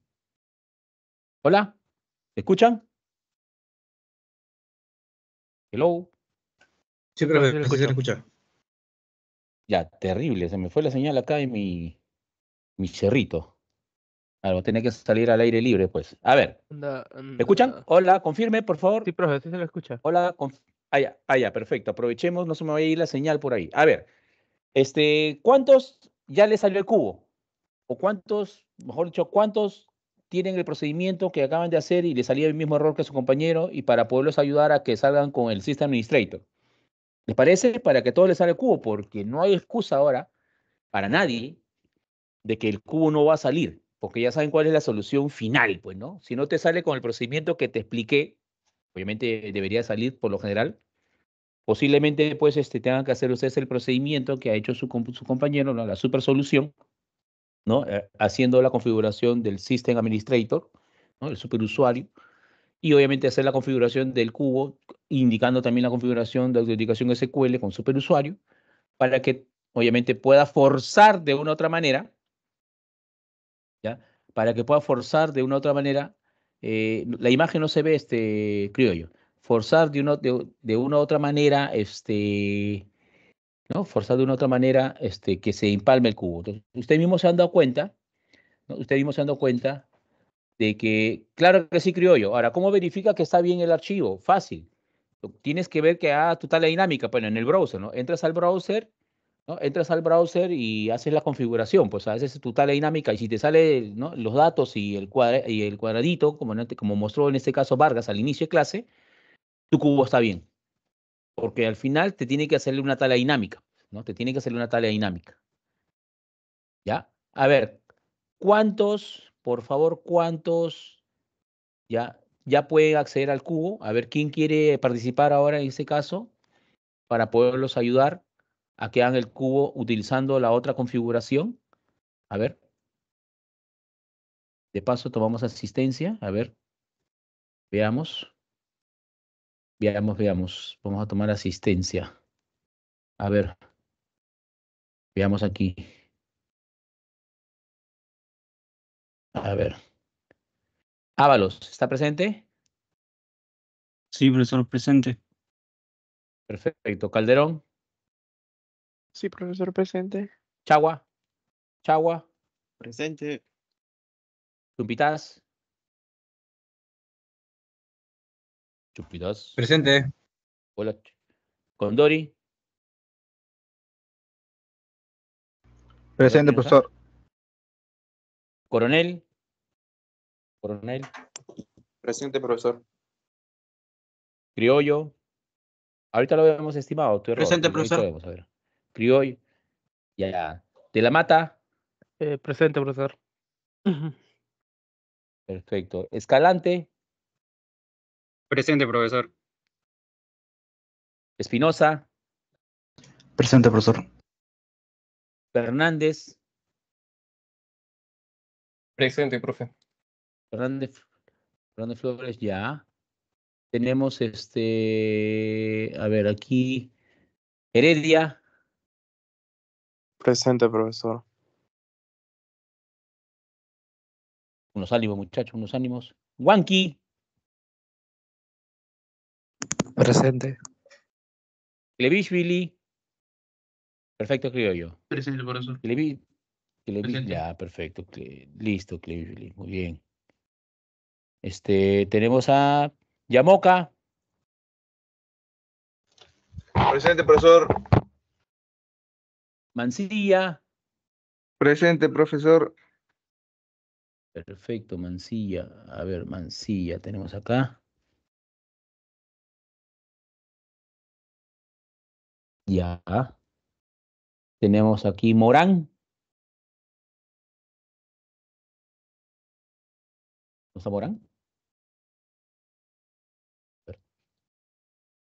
Hola, ¿me escuchan? Hello. Sí, profe, se escucha, escucha. Ya, terrible, se me fue la señal acá de mi, mi cerrito. ver, tiene que salir al aire libre, pues. A ver. ¿Me escuchan? Hola, confirme, por favor. Sí, profe, sí se lo escucha. Hola, ah, ah ya, perfecto. Aprovechemos, no se me vaya a ir la señal por ahí. A ver, este, ¿cuántos ya le salió el cubo. O cuántos, mejor dicho, cuántos tienen el procedimiento que acaban de hacer y le salía el mismo error que su compañero y para poderlos ayudar a que salgan con el System Administrator. ¿Les parece? Para que todo les salga el cubo, porque no hay excusa ahora para nadie de que el cubo no va a salir, porque ya saben cuál es la solución final, pues, ¿no? Si no te sale con el procedimiento que te expliqué, obviamente debería salir por lo general, Posiblemente pues este, tengan que hacer ustedes el procedimiento que ha hecho su, su compañero, la super solución, ¿no? Eh, haciendo la configuración del System Administrator, ¿no? el superusuario, y obviamente hacer la configuración del cubo, indicando también la configuración de autenticación SQL con superusuario, para que obviamente pueda forzar de una otra manera, ¿ya? Para que pueda forzar de una otra manera, eh, la imagen no se ve este criollo, forzar de, de, una u otra manera, este, ¿no? Forzar de una otra manera este, que se empalme el cubo. usted mismo se han dado cuenta, ¿no? Usted mismo se han dado cuenta de que, claro que sí, criollo. Ahora, ¿cómo verifica que está bien el archivo? Fácil. Tienes que ver que ah, tu dinámica, bueno, pues, en el browser, ¿no? Entras al browser, ¿no? Entras al browser y haces la configuración, pues haces tu tal dinámica y si te sale ¿no? los datos y el, y el cuadradito, como, este, como mostró en este caso Vargas al inicio de clase, tu cubo está bien. Porque al final te tiene que hacerle una tala dinámica, ¿no? Te tiene que hacerle una tala dinámica. ¿Ya? A ver, ¿cuántos, por favor, cuántos ya, ya pueden acceder al cubo? A ver, ¿quién quiere participar ahora en este caso para poderlos ayudar a que hagan el cubo utilizando la otra configuración? A ver. De paso tomamos asistencia. A ver. Veamos. Veamos, veamos. Vamos a tomar asistencia. A ver. Veamos aquí. A ver. Ábalos, ¿está presente? Sí, profesor, presente. Perfecto. Calderón. Sí, profesor, presente. Chagua. Chagua. Presente. Tumpitaz. Chupidas. Presente. Hola. Condori. Presente, profesor. Coronel. Coronel. Presente, profesor. Criollo. Ahorita lo habíamos estimado. presente, profesor. Criollo. Ya, ya. De la mata. Eh, presente, profesor. Perfecto. Escalante. Presente, profesor. Espinosa. Presente, profesor. Fernández. Presente, profe. Fernández, Flores, ya. Tenemos este, a ver, aquí, Heredia. Presente, profesor. Unos ánimos, muchachos, unos ánimos. Wanky. Presente. Vili Perfecto creo yo Presente, profesor. ya, perfecto. listo listo, Vili, Muy bien. Este, tenemos a Yamoka. Presente, profesor. Mancilla. Presente, profesor. Perfecto, Mancilla. A ver, Mancilla, tenemos acá. Ya. Tenemos aquí Morán. ¿No está Morán?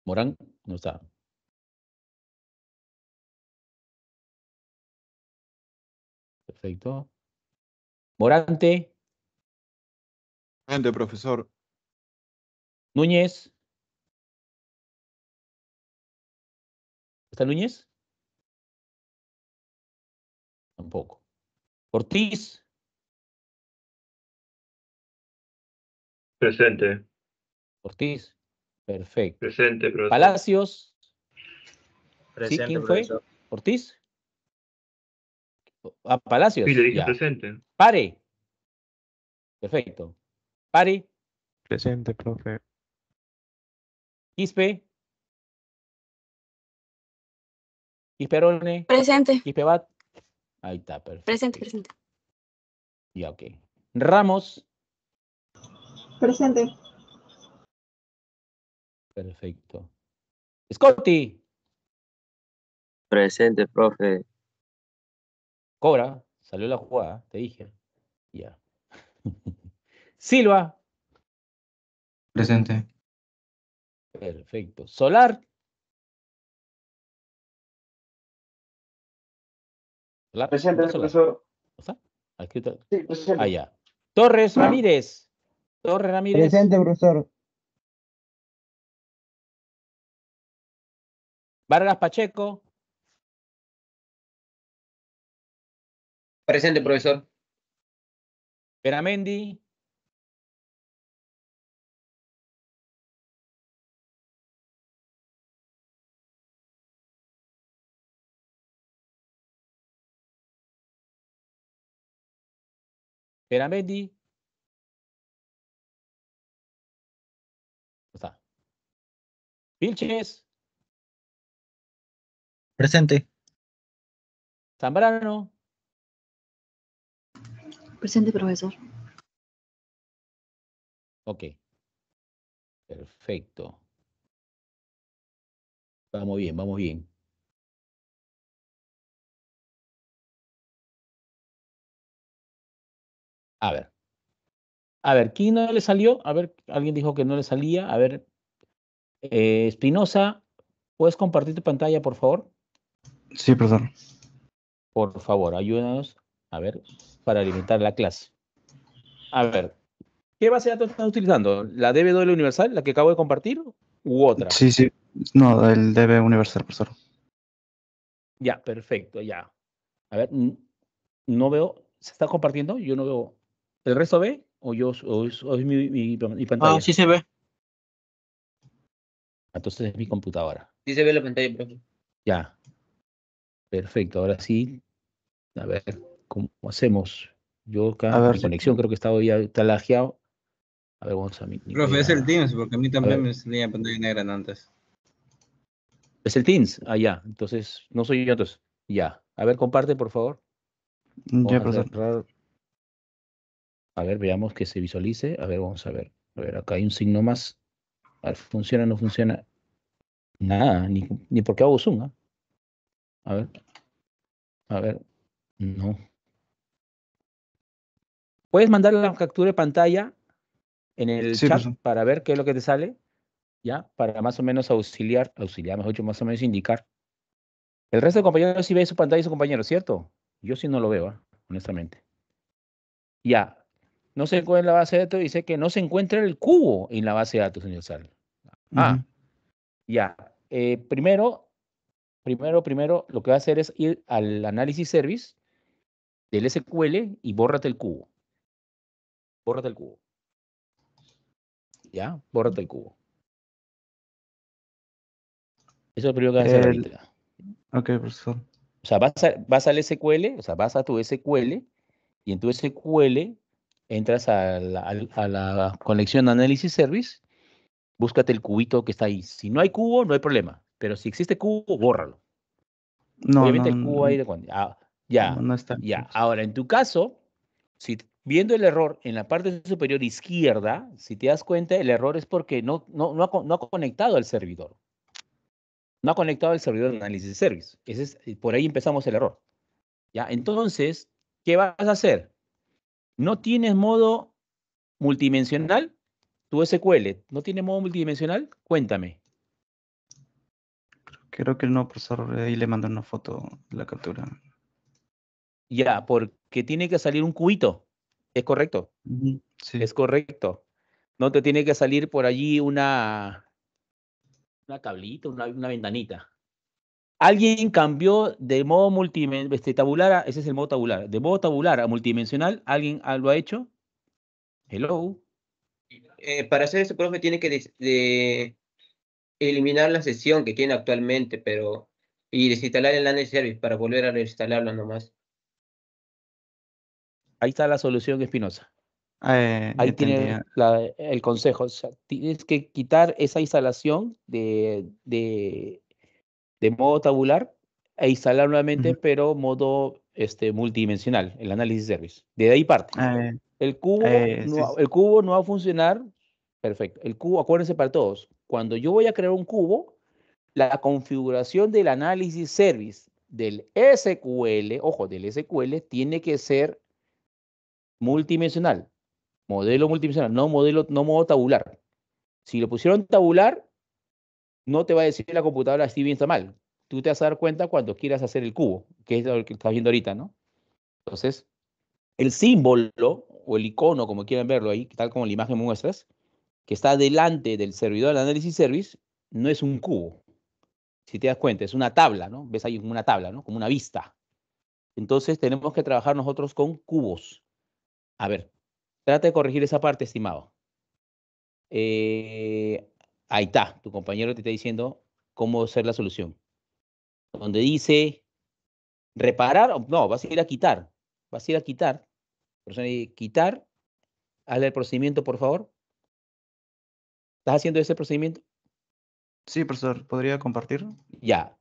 Morán no está. Perfecto. Morante. Morante, profesor. Núñez. ¿Está Núñez? Tampoco. Ortiz. Presente. Ortiz. Perfecto. Presente, profesor. Palacios. Presente, ¿Quién profesor. fue? ¿Ortiz? Ah, Palacios. presente. Pare. Perfecto. Pare. Presente, profe. Quispe. Isperone. Presente. Ispebat. Ahí está, perfecto. Presente, presente. Ya, ok. Ramos. Presente. Perfecto. Scotty. Presente, profe. Cobra, salió la jugada, te dije. Ya. Silva. Presente. Perfecto. Solar. presente, profesor. Sí, presente. Ah, Torres ah. Ramírez. Torres Ramírez. Presente, profesor. Vargas Pacheco. Presente, profesor. Peramendi. Beramendi. ¿Dónde está. Vilches. Presente. Zambrano. Presente, profesor. Ok. Perfecto. Vamos bien, vamos bien. A ver. A ver, ¿quién no le salió? A ver, alguien dijo que no le salía. A ver, eh, Espinosa, ¿puedes compartir tu pantalla, por favor? Sí, profesor. Por favor, ayúdanos. A ver, para limitar la clase. A ver, ¿qué base de datos estás utilizando? ¿La Universal, la que acabo de compartir, u otra? Sí, sí. No, el DB Universal, profesor. Ya, perfecto, ya. A ver, no veo. ¿Se está compartiendo? Yo no veo. ¿El resto ve? ¿O yo o es, mi, ah, pantalla? Ah, sí se ve. Ah, entonces es mi computadora. Sí se ve la pantalla, profe. Ya. Perfecto, ahora sí. A ver, ¿cómo hacemos? Yo acá, mi conexión creo que está hoy está A ver, vamos a mi. Profe, es el Teams, porque a mí también me salía pantalla negra antes. Es el Teams, ah, ya. Entonces, no soy yo, entonces. Ya. A ver, comparte, por favor. ya, profesor. A ver, veamos que se visualice. A ver, vamos a ver. A ver, acá hay un signo más. A ver, ¿funciona no funciona? Nada, ni, ni porque hago zoom. ¿ah? A ver. A ver. No. ¿Puedes mandar la captura de pantalla en el chat para ver qué es lo que te sale? ¿Ya? Para más o menos auxiliar, auxiliar, mejor dicho, más o menos indicar. El resto de compañeros sí ve su pantalla y su compañero, ¿cierto? Yo sí no lo veo, ¿ah? honestamente. Ya, no se encuentra en la base de datos, dice que no se encuentra el cubo en la base de datos, señor Sal. Ah, ya. Eh, primero, primero, primero, lo que va a hacer es ir al análisis service del SQL y bórrate el cubo. Bórrate el cubo. Ya, bórrate el cubo. Eso es lo primero que va a hacer Ok, profesor. O sea, vas, vas al SQL, o sea, vas a tu SQL y en tu SQL entras a la, a la Análisis Service, búscate el cubito que está ahí. Si no hay cubo, no hay problema. Pero si existe cubo, bórralo. No, no, el cubo ahí de cuando. ya, no está. ya. Ahora, en tu caso, si viendo el error en la parte superior izquierda, si te das cuenta, el error es porque no, no, ha, conectado al servidor. No ha conectado al servidor de análisis de service. Ese es, por ahí empezamos el error. ¿Ya? Entonces, ¿qué vas a hacer? no tienes modo multidimensional, tu SQL, ¿no tiene modo multidimensional? Cuéntame. Creo que no, profesor, eh, ahí le mando una foto de la captura. Ya, porque tiene que salir un cubito. ¿Es correcto? Sí. Es correcto. No te tiene que salir por allí una, una cablita, una ventanita. Alguien cambió de modo este, tabular, a, ese es el modo tabular, de modo tabular a multidimensional, ¿alguien lo ha hecho? Hello. Eh, para hacer eso, profe, tiene que eliminar la sesión que tiene actualmente, pero y desinstalar el landing Service para volver a reinstalarlo nomás. Ahí está la solución, Espinosa. Eh, Ahí tiene el consejo. tienes que quitar esa instalación de este, modo tabular e instalar nuevamente, pero modo este, multidimensional, el análisis service. De ahí parte. Ah, el, cubo eh, no, el cubo no va a funcionar. Perfecto. El cubo, acuérdense para todos, cuando yo voy a crear un cubo, la configuración del análisis service del SQL, ojo, del SQL, tiene que ser multidimensional. Modelo multidimensional, no modelo, no modo tabular. Si lo pusieron tabular, no te va a decir la computadora si bien está mal. Tú te vas a dar cuenta cuando quieras hacer el cubo, que es lo que estás viendo ahorita, ¿no? Entonces, el símbolo o el icono, como quieran verlo ahí, tal como la imagen muestras, que está delante del servidor del análisis service, no es un cubo. Si te das cuenta, es una tabla, ¿no? Ves ahí como una tabla, ¿no? Como una vista. Entonces tenemos que trabajar nosotros con cubos. A ver, trata de corregir esa parte, estimado. Eh, ahí está, tu compañero te está diciendo cómo ser la solución. Donde dice reparar, no, vas a ir a quitar, vas a ir a quitar. quitar, hazle el procedimiento, por favor. ¿Estás haciendo ese procedimiento? Sí, profesor, ¿podría compartir? Ya.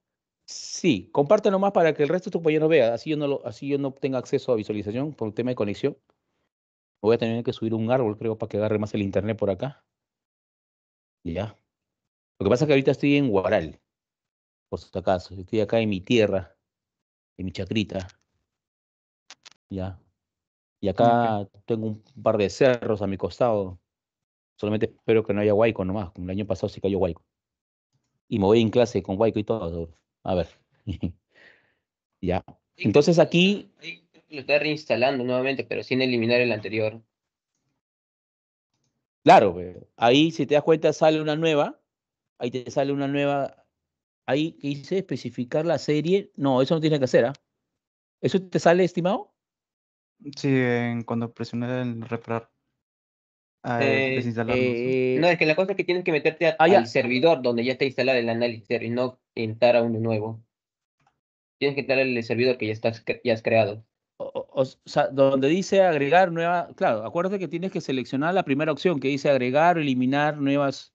Sí, compártelo más para que el resto de tus compañeros vea. Así yo no lo, así yo no tenga acceso a visualización por un tema de conexión. Voy a tener que subir un árbol, creo, para que agarre más el internet por acá. Ya. Lo que pasa es que ahorita estoy en Guaral, por si acaso. Estoy acá en mi tierra, en mi chacrita. Ya. Y acá tengo un par de cerros a mi costado. Solamente espero que no haya huaico nomás, como el año pasado sí cayó huaico. Y me voy en clase con huaico y todo. A ver. ya. Entonces aquí. Lo está reinstalando nuevamente, pero sin eliminar el anterior. Claro, ahí si te das cuenta sale una nueva, ahí te sale una nueva, ahí hice? especificar la serie, no, eso no tienes que hacer, ¿ah? ¿Eso te sale, estimado? Sí, cuando presioné el reparar. Ah, es eh, eh, no, es que la cosa es que tienes que meterte ah, al servidor donde ya está instalado el análisis y no entrar a uno nuevo. Tienes que entrar al servidor que ya, estás, ya has creado o sea, donde dice agregar nueva, claro, acuérdate que tienes que seleccionar la primera opción que dice agregar o eliminar nuevas,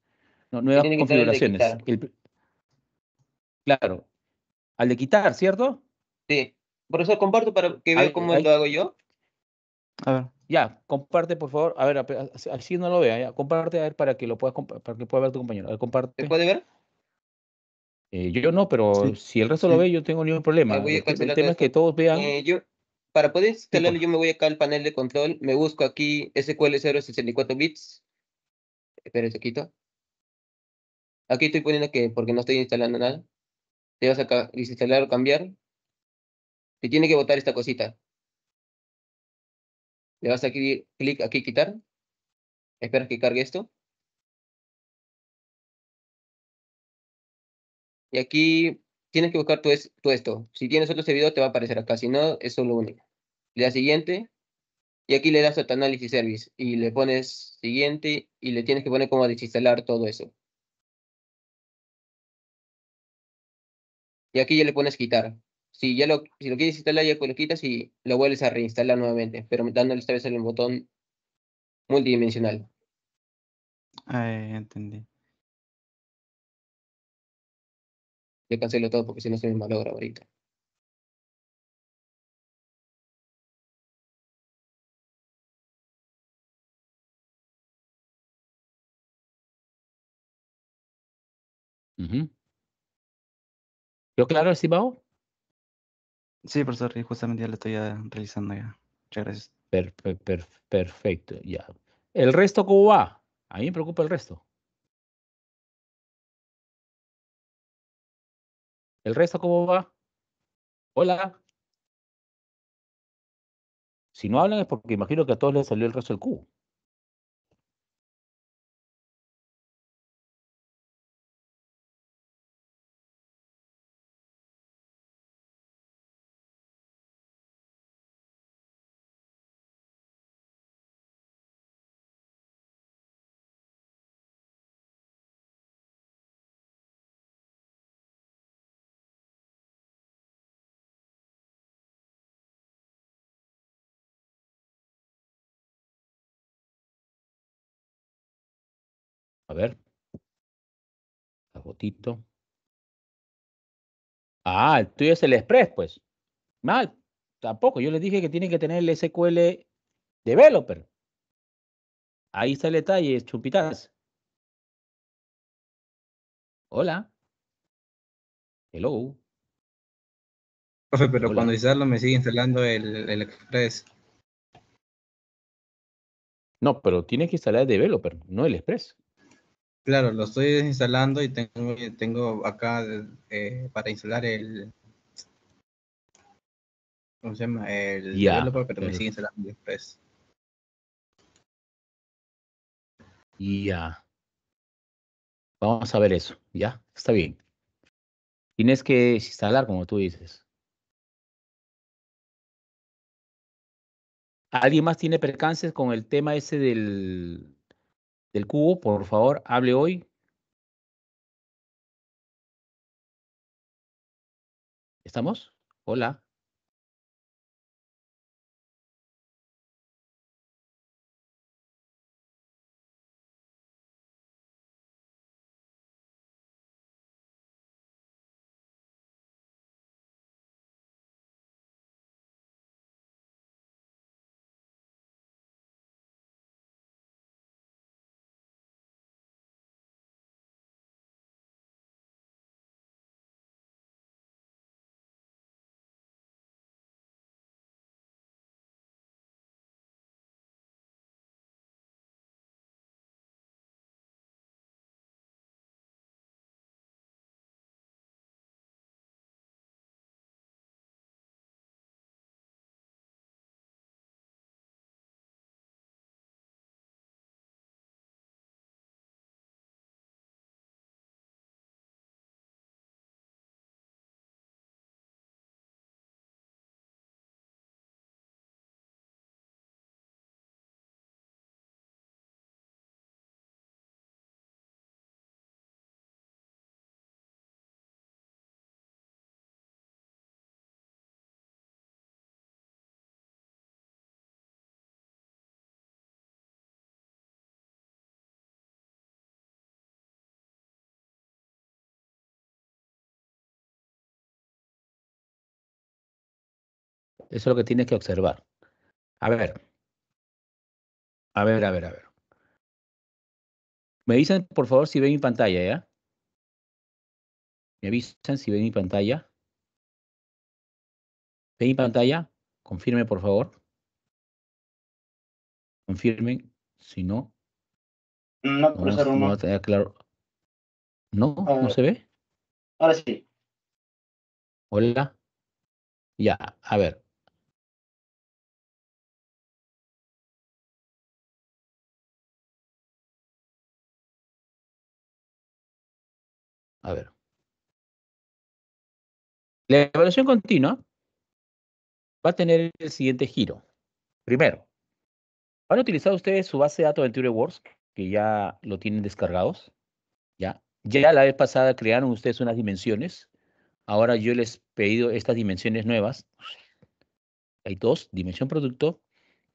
nuevas configuraciones. claro, al de quitar, ¿cierto? Sí, por eso comparto para que vea cómo lo hago yo. A ver, ya, comparte por favor, a ver, así no lo vea, comparte a ver para que lo puedas, para que pueda ver tu compañero. A puede ver? Eh, yo no, pero si el resto lo ve, yo tengo ningún problema. El, tema es que todos vean. Eh, para poder instalarlo, yo me voy acá al panel de control, me busco aquí SQL 064 bits. Espera, se quito. Aquí estoy poniendo que porque no estoy instalando nada. Te vas a instalar o cambiar. Te tiene que botar esta cosita. Le vas a aquí, clic aquí quitar. Espera que cargue esto. Y aquí tienes que buscar tu, esto. Si tienes otro servidor, te va a aparecer acá. Si no, es solo único. Le das siguiente. Y aquí le das a tu análisis service. Y le pones siguiente. Y le tienes que poner como desinstalar todo eso. Y aquí ya le pones quitar. Si ya lo, si lo quieres instalar, ya pues lo quitas y lo vuelves a reinstalar nuevamente. Pero dándole esta vez el botón multidimensional. Ah, entendí. Yo cancelo todo porque si no se me malogra ahorita. Mhm. ¿Yo claro, estimado? Sí, profesor, justamente ya lo estoy ah, realizando ya. Muchas gracias. perfecto, ya. ¿El resto cómo va? A mí me preocupa el resto. ¿El resto cómo va? Hola. Si no hablan es porque imagino que a todos les salió el resto del cubo. A ver. La botito. Ah, tú eres el Express, pues. Mal. Tampoco. Yo les dije que tiene que tener el SQL Developer. Ahí está el detalle, chupitas. Hola. Hello. Profe, pero cuando instalo me sigue instalando el, el Express. No, pero tienes que instalar el developer, no el Express. Claro, lo estoy desinstalando y tengo, eh, tengo acá eh, para instalar el. ¿Cómo se llama? El developer, pero, me sigue instalando Ya. Vamos a ver eso, ¿ya? Está bien. Tienes que instalar, como tú dices. ¿Alguien más tiene percances con el tema ese del, del cubo, por favor, hable hoy. ¿Estamos? Hola. Eso es lo que tienes que observar. A ver. A ver, a ver, a ver. Me dicen, por favor, si ven mi pantalla, ¿ya? Me avisan si ven mi pantalla. ¿Ven mi pantalla? Confirme, por favor. Confirmen. Si no. No, profesor, no. No, no, claro. ¿No? ¿No se ve? Ahora sí. Hola. Ya, a ver. A ver. La evaluación continua va a tener el siguiente giro. Primero, ¿han utilizado ustedes su base de datos de Awards? Que ya lo tienen descargados. Ya. Ya la vez pasada crearon ustedes unas dimensiones. Ahora yo les he pedido estas dimensiones nuevas. Hay dos, dimensión producto,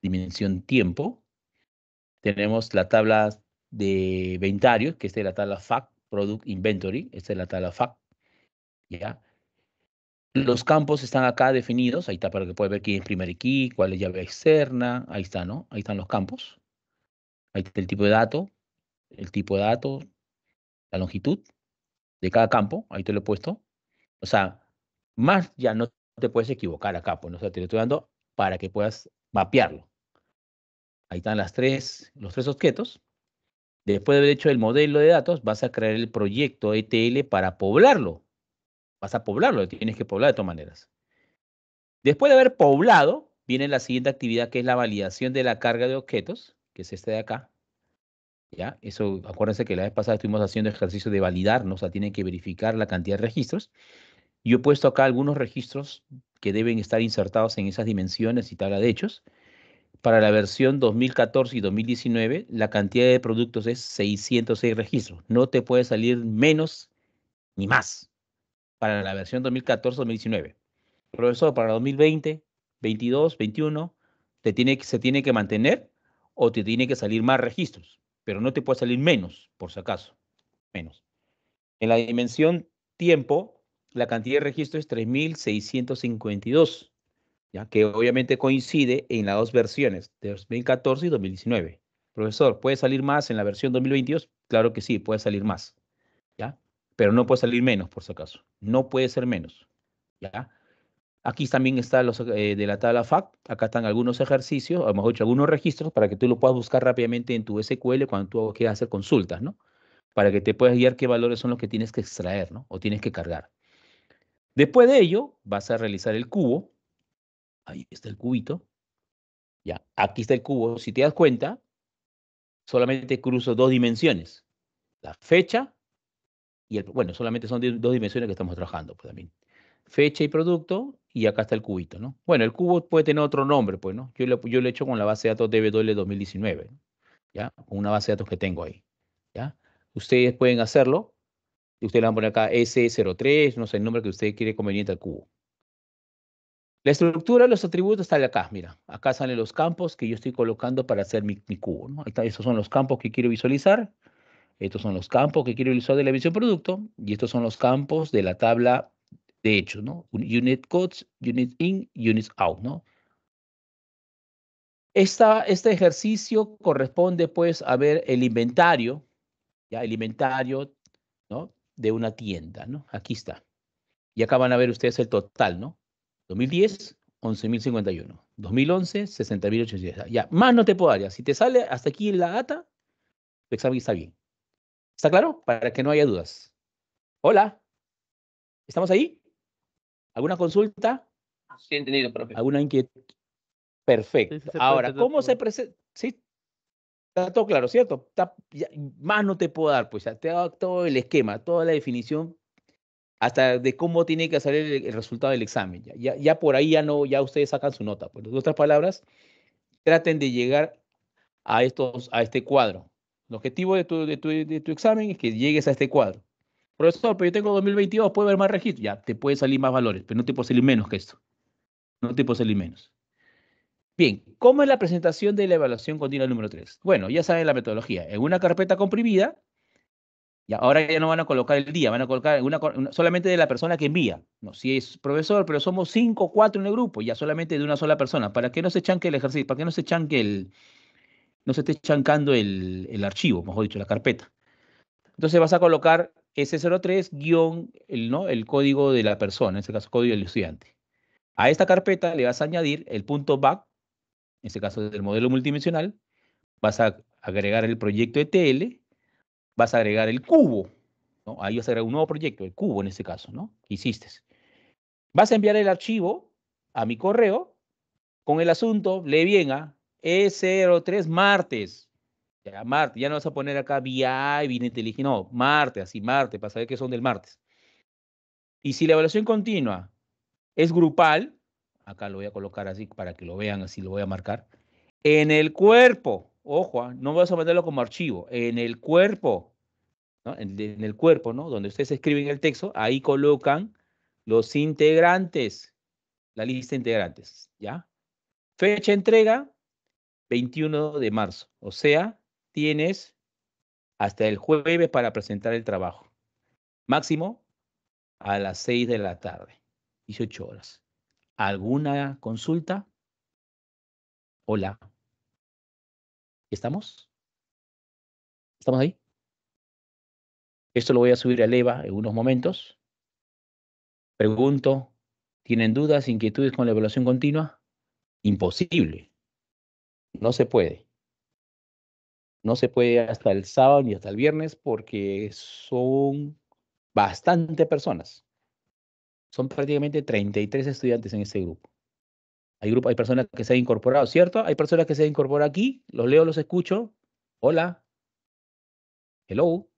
dimensión tiempo. Tenemos la tabla de ventario, que es la tabla FAC, Product Inventory, esta es la tabla FAC, ¿ya? Los campos están acá definidos, ahí está para que puedas ver quién es Primer key, cuál es llave externa, ahí está, ¿no? Ahí están los campos. Ahí está el tipo de dato, el tipo de dato, la longitud de cada campo, ahí te lo he puesto. O sea, más ya no te puedes equivocar acá, pues, ¿no? o te lo estoy dando para que puedas mapearlo. Ahí están las tres, los tres objetos. Después de haber hecho el modelo de datos, vas a crear el proyecto ETL para poblarlo. Vas a poblarlo, tienes que poblar de todas maneras. Después de haber poblado, viene la siguiente actividad que es la validación de la carga de objetos, que es este de acá. ¿Ya? Eso, acuérdense que la vez pasada estuvimos haciendo ejercicio de validarnos, o sea, tienen que verificar la cantidad de registros. Yo he puesto acá algunos registros que deben estar insertados en esas dimensiones y tabla de hechos. Para la versión 2014 y 2019, la cantidad de productos es 606 registros. No te puede salir menos ni más para la versión 2014-2019. Profesor, para 2020, 22, 21, te tiene, se tiene que mantener o te tiene que salir más registros, pero no te puede salir menos, por si acaso, menos. En la dimensión tiempo, la cantidad de registros es 3.652 que obviamente coincide en las dos versiones, de 2014 y 2019. Profesor, ¿puede salir más en la versión 2022? Claro que sí, puede salir más, ¿ya? Pero no puede salir menos, por si acaso. No puede ser menos, ¿ya? Aquí también está los eh, de la tabla FAC. Acá están algunos ejercicios, lo mejor algunos registros para que tú lo puedas buscar rápidamente en tu SQL cuando tú quieras hacer consultas, ¿no? Para que te puedas guiar qué valores son los que tienes que extraer, ¿no? O tienes que cargar. Después de ello, vas a realizar el cubo, Ahí está el cubito. Ya, aquí está el cubo. Si te das cuenta, solamente cruzo dos dimensiones. La fecha y el... Bueno, solamente son dos dimensiones que estamos trabajando, pues también. Fecha y producto, y acá está el cubito, ¿no? Bueno, el cubo puede tener otro nombre, pues, ¿no? Yo lo, yo he hecho con la base de datos DBW 2019, ¿ya? Con una base de datos que tengo ahí, ¿ya? Ustedes pueden hacerlo. Ustedes le van a poner acá S03, no sé, el nombre que ustedes quiere conveniente al cubo. La estructura de los atributos están acá, mira. Acá salen los campos que yo estoy colocando para hacer mi, cubo. ¿no? estos son los campos que quiero visualizar. Estos son los campos que quiero visualizar de la visión producto. Y estos son los campos de la tabla de hechos, ¿no? Unit codes, unit in, unit out, ¿no? este ejercicio corresponde, pues, a ver el inventario, ya el inventario, ¿no? De una tienda, ¿no? Aquí está. Y acá van a ver ustedes el total, ¿no? 2010, 11.051. 2011, 60.080. Ya, más no te puedo dar. Si te sale hasta aquí la data, tu examen está bien. ¿Está claro? Para que no haya dudas. Hola. ¿Estamos ahí? ¿Alguna consulta? Sí, entendido, profe. ¿Alguna inquietud? Perfecto. Ahora, ¿cómo se presenta? Sí, está todo claro, ¿cierto? Está, más no te puedo dar, pues ya te he todo el esquema, toda la definición hasta de cómo tiene que salir el, resultado del examen. Ya, ya, por ahí ya no, ya ustedes sacan su nota. Pues, en otras palabras, traten de llegar a, estos, a este cuadro. El objetivo de tu, examen es que llegues a este cuadro. Profesor, pero yo tengo 2022, ¿puedo ver más registro? Ya, te puede salir más valores, pero no te puede salir menos que esto. No te puede salir menos. Bien, ¿cómo es la presentación de la evaluación continua número 3? Bueno, ya saben la metodología. En una carpeta comprimida, ahora ya no van a colocar el día, van a colocar solamente de la persona que envía. No, si es profesor, pero somos cinco, cuatro en el grupo, ya solamente de una sola persona. ¿Para que no se chanque el ejercicio? ¿Para que no se chanque el, no se esté chancando el, archivo, mejor dicho, la carpeta? Entonces vas a colocar s 03 el, ¿no? el código de la persona, en este caso código del estudiante. A esta carpeta le vas a añadir el punto back, en este caso del modelo multidimensional, vas a agregar el proyecto ETL, vas a agregar el cubo, Ahí vas a agregar un nuevo proyecto, el cubo en este caso, ¿no? hiciste. Vas a enviar el archivo a mi correo con el asunto, le viene a E03 martes. Ya, martes, ya no vas a poner acá VI, bien inteligente, no, martes, así martes, para saber que son del martes. Y si la evaluación continua es grupal, acá lo voy a colocar así para que lo vean, así lo voy a marcar, en el cuerpo ojo, ah, no vas a meterlo como archivo, en el cuerpo, ¿no? en, el cuerpo, ¿no? Donde ustedes escriben el texto, ahí colocan los integrantes, la lista de integrantes, ¿ya? Fecha de entrega, 21 de marzo, o sea, tienes hasta el jueves para presentar el trabajo. Máximo a las 6 de la tarde, 18 horas. ¿Alguna consulta? Hola. ¿Estamos? ¿Estamos ahí? Esto lo voy a subir a Leva en unos momentos. Pregunto, ¿tienen dudas, inquietudes con la evaluación continua? Imposible. No se puede. No se puede hasta el sábado ni hasta el viernes porque son bastante personas. Son prácticamente 33 estudiantes en este grupo. Hay, hay personas que se han incorporado, ¿cierto? Hay personas que se han incorporado aquí, los leo, los escucho. Hola. Hello.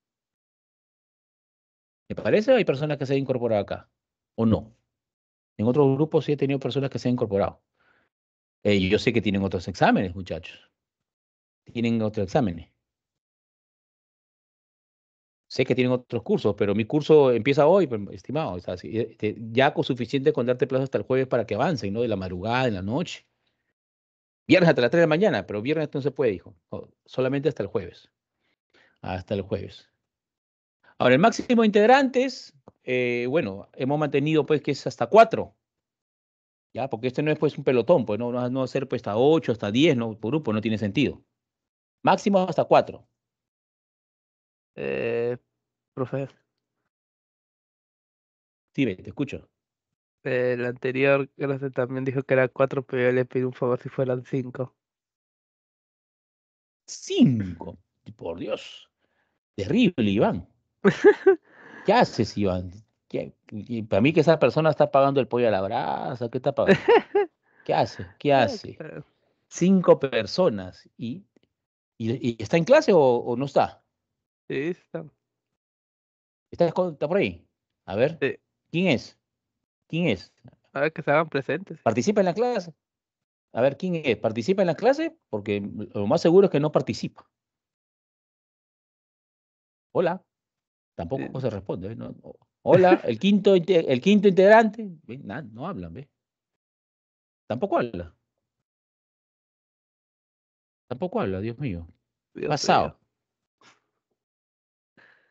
¿Me parece? Hay personas que se han incorporado acá, o no. En otros grupos sí he tenido personas que se han incorporado. Eh, yo sé que tienen otros exámenes, muchachos. Tienen otros exámenes. Sé que tienen otros cursos, pero mi curso empieza hoy, estimado. Eh, ya con suficiente con darte plazo hasta el jueves para que avancen, ¿no? De la madrugada, en la noche. Viernes hasta las 3 de la mañana, pero viernes no se puede, hijo. solamente hasta el jueves. Hasta el jueves. Ahora, el máximo de integrantes, eh, bueno, hemos mantenido pues que es hasta cuatro. ¿Ya? Porque este no es pues un pelotón, pues no, no, a ser pues hasta 8, hasta diez, no, por grupo, no tiene sentido. Máximo hasta cuatro. Eh, profe. Dime, te escucho. El anterior, también dijo que era cuatro, pero yo le pido un favor si fueran cinco. Cinco. Por Dios. Terrible, Iván. ¿Qué haces, Iván? y para mí que esa persona está pagando el pollo a la brasa. ¿Qué está pagando? ¿Qué hace? ¿Qué hace? Cinco personas. ¿Y, y, está en clase o, o no está? Sí, está. ¿Estás está por ahí? A ver. ¿Quién es? ¿Quién es? A ver que se hagan presentes. ¿Participa en la clase? A ver, ¿quién es? ¿Participa en la clase? Porque lo más seguro es que no participa. Hola. Tampoco se responde. ¿eh? Hola, el quinto, el quinto integrante. no hablan, ¿ves? Tampoco habla. Tampoco habla, Dios mío. Pasado.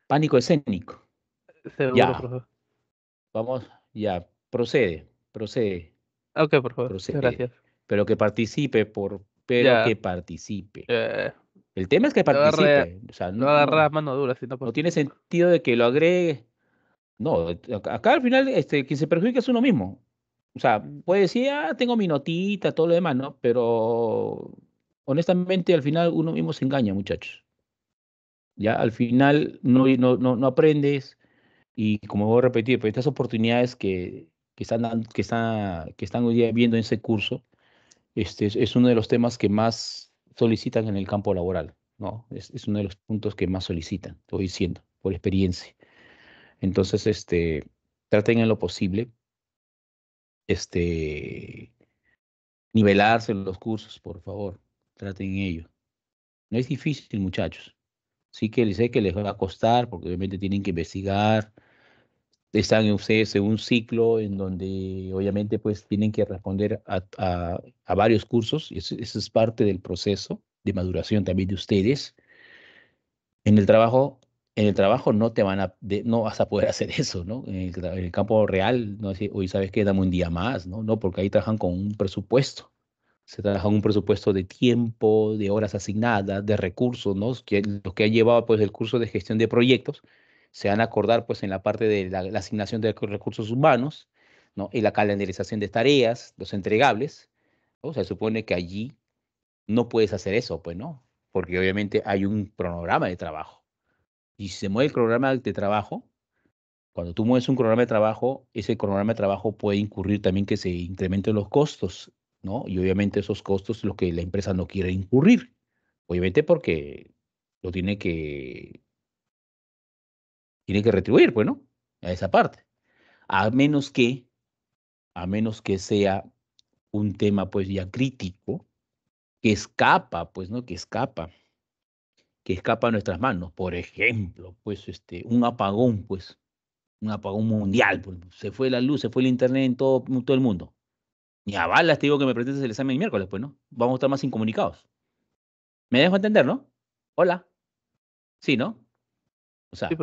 Pánico escénico ya. Vamos, ya, procede, procede. Ok, por favor. Gracias. Pero que participe, por, pero que participe. el tema es que participe. o sea, no, agarras mano dura, No tiene sentido de que lo agregue. No, acá al final este, quien se perjudica es uno mismo. O sea, puede decir, ah, tengo mi notita, todo lo demás, ¿no? Pero honestamente al final uno mismo se engaña, muchachos. Ya, al final no, no, no aprendes, y como voy a repetir, pues estas oportunidades que, que están, que, están, que están hoy día viendo en ese curso, este es, uno de los temas que más solicitan en el campo laboral, ¿no? Es, es, uno de los puntos que más solicitan, estoy diciendo, por experiencia. Entonces, este, traten en lo posible, este, nivelarse los cursos, por favor, traten ello. No es difícil, muchachos. Sí que sé que les va a costar, porque obviamente tienen que investigar, están ustedes en un ciclo en donde obviamente pues tienen que responder a, a, varios cursos, y eso, es parte del proceso de maduración también de ustedes. En el trabajo, en el trabajo no te van a, no vas a poder hacer eso, ¿no? En el, campo real, no hoy sabes que dame un día más, ¿no? No, porque ahí trabajan con un presupuesto. Se trabaja un presupuesto de tiempo, de horas asignadas, de recursos, ¿no? Que, lo que ha llevado pues el curso de gestión de proyectos, se van a acordar pues en la parte de la, asignación de recursos humanos ¿no? y la calendarización de tareas, los entregables. sea, Se supone que allí no puedes hacer eso, pues no, porque obviamente hay un cronograma de trabajo. Y si se mueve el cronograma de trabajo, cuando tú mueves un cronograma de trabajo, ese cronograma de trabajo puede incurrir también que se incrementen los costos, ¿no? Y obviamente esos costos es lo que la empresa no quiere incurrir. Obviamente porque lo tiene que tiene que retribuir, pues, ¿no? A esa parte. A menos que, a menos que sea un tema, pues, ya crítico, que escapa, pues, ¿no? Que escapa, que escapa a nuestras manos. Por ejemplo, pues, este, un apagón, pues, un apagón mundial, pues, se fue la luz, se fue el internet en todo, todo el mundo. Ni a balas te digo que me presentes el examen el miércoles, pues, ¿no? Vamos a estar más incomunicados. Me dejo entender, ¿no? Hola. Sí, ¿no? O sea, sí,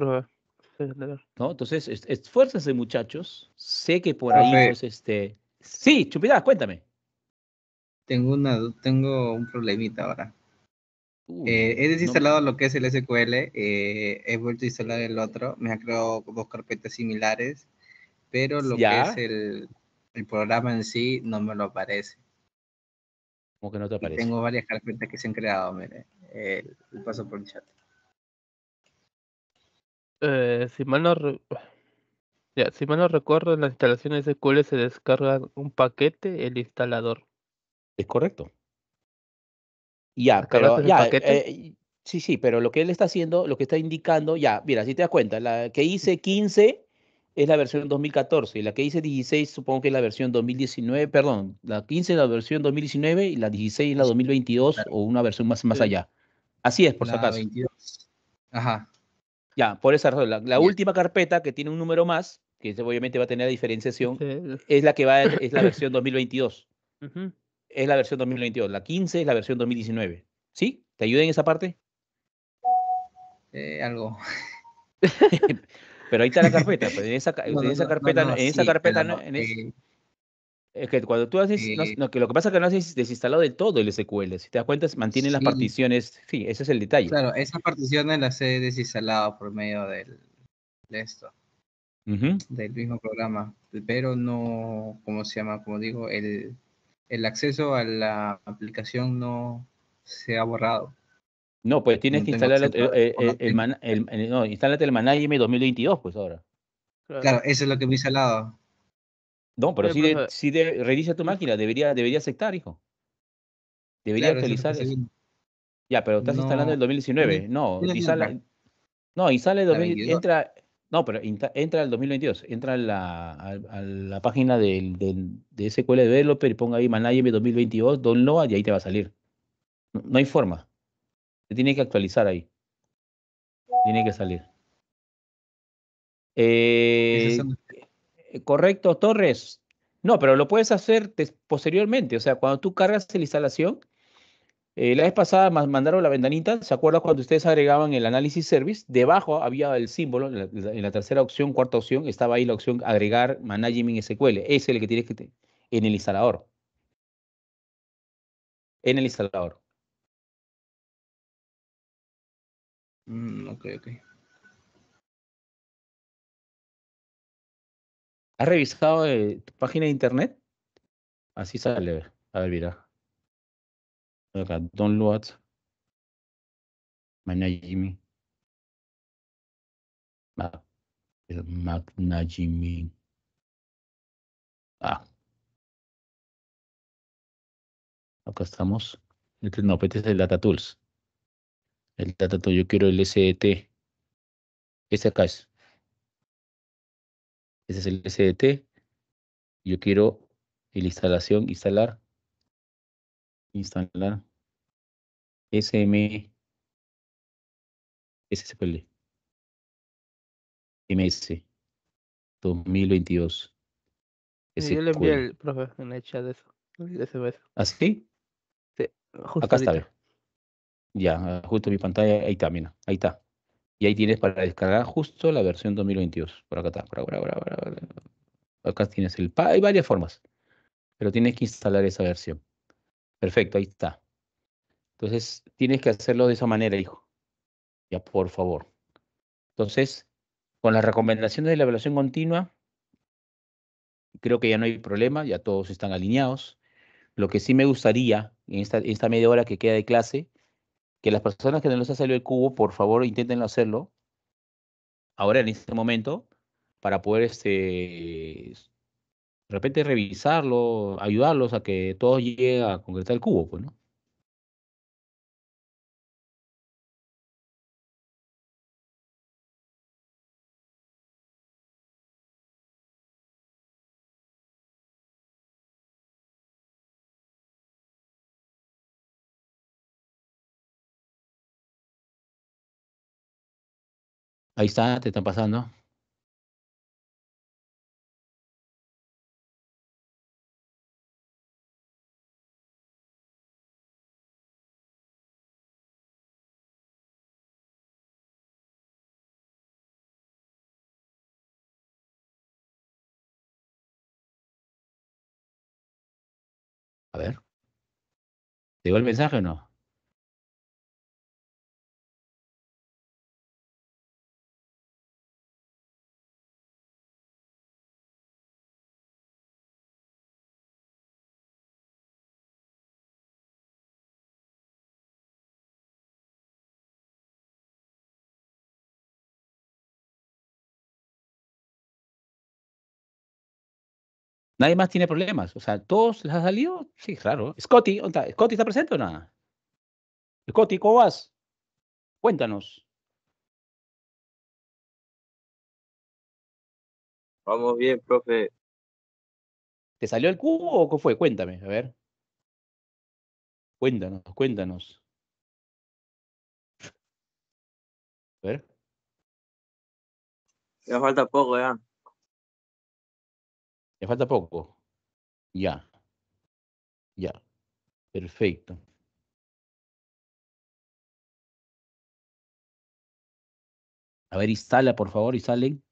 ¿No? Entonces, esfuércense, muchachos. Sé que por ahí, este. Sí, Chupidá, cuéntame. Tengo una, tengo un problemita ahora. Eh, he desinstalado lo que es el SQL, eh, he vuelto a instalar el otro, me ha creado dos carpetas similares, pero lo que es el, programa en sí no me lo aparece. ¿Cómo que no te aparece? tengo varias carpetas que se han creado, mire, paso por el chat. Eh, si mal no recuerdo, en las instalaciones de SQL se descarga un paquete el instalador. Es correcto. Ya, pero ya, eh, sí, sí, pero lo que él está haciendo, lo que está indicando, ya, mira, si te das cuenta, la que hice 15 es la versión 2014 y la que hice 16 supongo que es la versión 2019, perdón, la 15 es la versión 2019 y la 16 es la 2022 o una versión más, más allá. Así es, por si acaso. Ajá. Ya, por esa razón. La, última carpeta que tiene un número más, que obviamente va a tener diferenciación, es la que va, es la versión 2022. Es la versión 2022. La 15 es la versión 2019. ¿Sí? ¿Te ayuda en esa parte? Eh, algo. Pero ahí está la carpeta. esa, pues, carpeta, en esa carpeta, no, es que cuando tú haces, que lo que pasa es que no haces desinstalado del todo el SQL. Si te das cuenta, mantienen las particiones. Sí, ese es el detalle. Claro, esas particiones las he desinstalado por medio del, de esto. Del mismo programa. Pero no, ¿cómo se llama? Como digo, el, el acceso a la aplicación no se ha borrado. No, pues tienes que instalar eh, eh, el, el, no, el Management 2022, pues ahora. Claro, claro eso es lo que me he instalado. No, pero si, si revisa tu máquina, debería, debería aceptar hijo. Debería actualizar. Ya, pero estás instalando el 2019. No, sale no, sale el entra, no, pero entra al 2022, entra a la, a, la página del, de SQL Developer y ponga ahí Manager 2022, download y ahí te va a salir. No, hay forma. Te tiene que actualizar ahí. Tiene que salir. Eh, eh, correcto, Torres. No, pero lo puedes hacer posteriormente. O sea, cuando tú cargas la instalación, eh, la vez pasada mandaron la ventanita, ¿se acuerdan cuando ustedes agregaban el análisis service? Debajo había el símbolo, en la, tercera opción, cuarta opción, estaba ahí la opción agregar management SQL. Ese es el que tienes que tener en el instalador. En el instalador. Mm, ok, ok. ¿Has revisado eh, tu página de internet? Así sale. A ver, mira. Acá, download. Manajimi. Ah, Magnajimi. Ah. Acá estamos. Este, no, apetece pues, este es el Data Tools. El Data yo quiero el st e Este acá es. Ese es el SDT. Yo quiero la instalación, instalar, instalar SM, SSPL, MS 2022. Sí, yo le envié el profe en el chat de eso. ¿Así? ¿Ah, sí? justo Acá está. Ya, ah, justo mi pantalla, ahí está, mira, ahí está. Y ahí tienes para descargar justo la versión 2022. Por acá está, por acá, tienes el... Hay varias formas, pero tienes que instalar esa versión. Perfecto, ahí está. Entonces, tienes que hacerlo de esa manera, hijo. Ya, por favor. Entonces, con las recomendaciones de la evaluación continua, creo que ya no hay problema, ya todos están alineados. Lo que sí me gustaría en esta, esta media hora que queda de clase que las personas que no les ha salido el cubo, por favor, intenten hacerlo ahora en este momento para poder este, de repente revisarlo, ayudarlos a que todo llegue a concretar el cubo, pues, ¿no? Ahí está, te están pasando. A ver. ¿Te el mensaje o no? Nadie más tiene problemas. O sea, ¿todos les ha salido? Sí, claro. Scotty, ¿Scotty está presente o nada? Scotty, ¿cómo vas? Cuéntanos. Vamos bien, profe. ¿Te salió el cubo o qué fue? Cuéntame, a ver. Cuéntanos, cuéntanos. A ver. Ya falta poco, ya. ¿Me falta poco? Ya. Ya. Perfecto. A ver, instala, por favor, salen.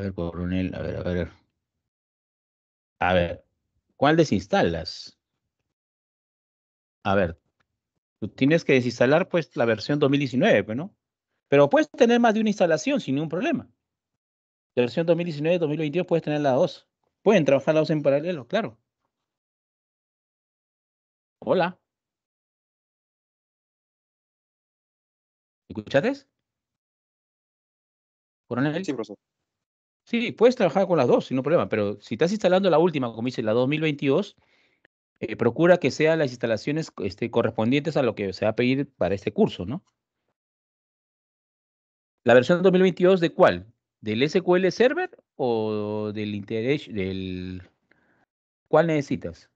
A ver, coronel, a ver, a ver. A ver, ¿cuál desinstalas? A ver, tú tienes que desinstalar pues la versión 2019, pues, ¿no? Pero puedes tener más de una instalación sin ningún problema. La versión 2019 2022 puedes tener las dos. Pueden trabajar las dos en paralelo, claro. Hola. ¿Escuchaste? Coronel. Sí, profesor. Sí, puedes trabajar con las dos, sin problema, pero si estás instalando la última, como dice la 2022, eh, procura que sean las instalaciones este, correspondientes a lo que se va a pedir para este curso, ¿no? ¿La versión 2022 de cuál? ¿Del SQL Server o del interés del... ¿Cuál necesitas?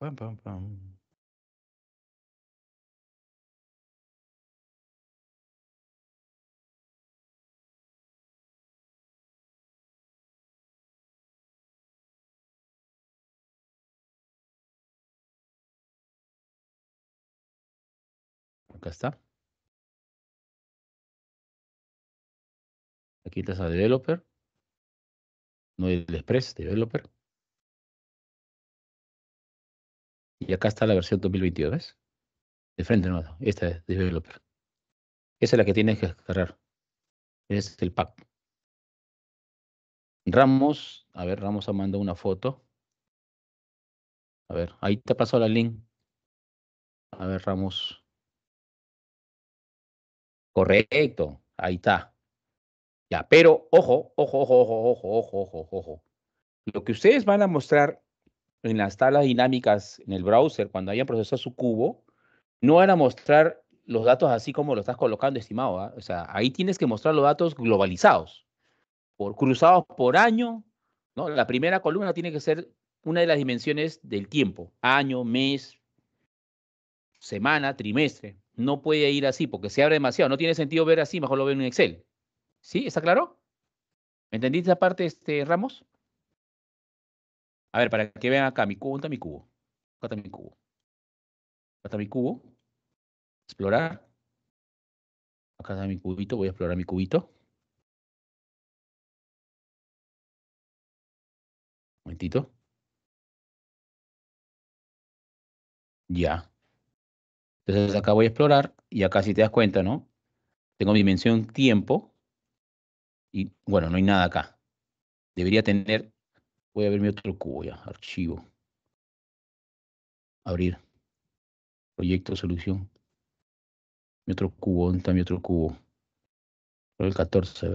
Pam, pam, pam. Acá está. Aquí está a developer. No el express, developer. Y acá está la versión 2022, ¿ves? De frente, no, esta es Developer. Esa es la que tienes que cerrar. Es el pack. Ramos, a ver, Ramos ha mandado una foto. A ver, ahí te pasó la link. A ver, Ramos. Correcto, ahí está. Ya, pero ojo, ojo, ojo, ojo, ojo, ojo, ojo, ojo. Lo que ustedes van a mostrar en las tablas dinámicas en el browser, cuando hayan procesado su cubo, no van a mostrar los datos así como lo estás colocando, estimado. ¿ah? O sea, ahí tienes que mostrar los datos globalizados, por, cruzados por año. ¿no? La primera columna tiene que ser una de las dimensiones del tiempo, año, mes, semana, trimestre. No puede ir así porque se abre demasiado. No tiene sentido ver así, mejor lo ven en Excel. ¿Sí? ¿Está claro? ¿Entendiste esa parte, este, Ramos? A ver, para que vean acá, mi cubo, ¿dónde está mi cubo? Acá está mi cubo. Acá está mi cubo. Explorar. Acá está mi cubito, voy a explorar mi cubito. Un momentito. Ya. Entonces acá voy a explorar y acá si te das cuenta, ¿no? Tengo dimensión tiempo y bueno, no hay nada acá. Debería tener Voy a mi otro cubo ya, archivo. Abrir. Proyecto, solución. Mi otro cubo, ¿dónde está otro cubo? el 14,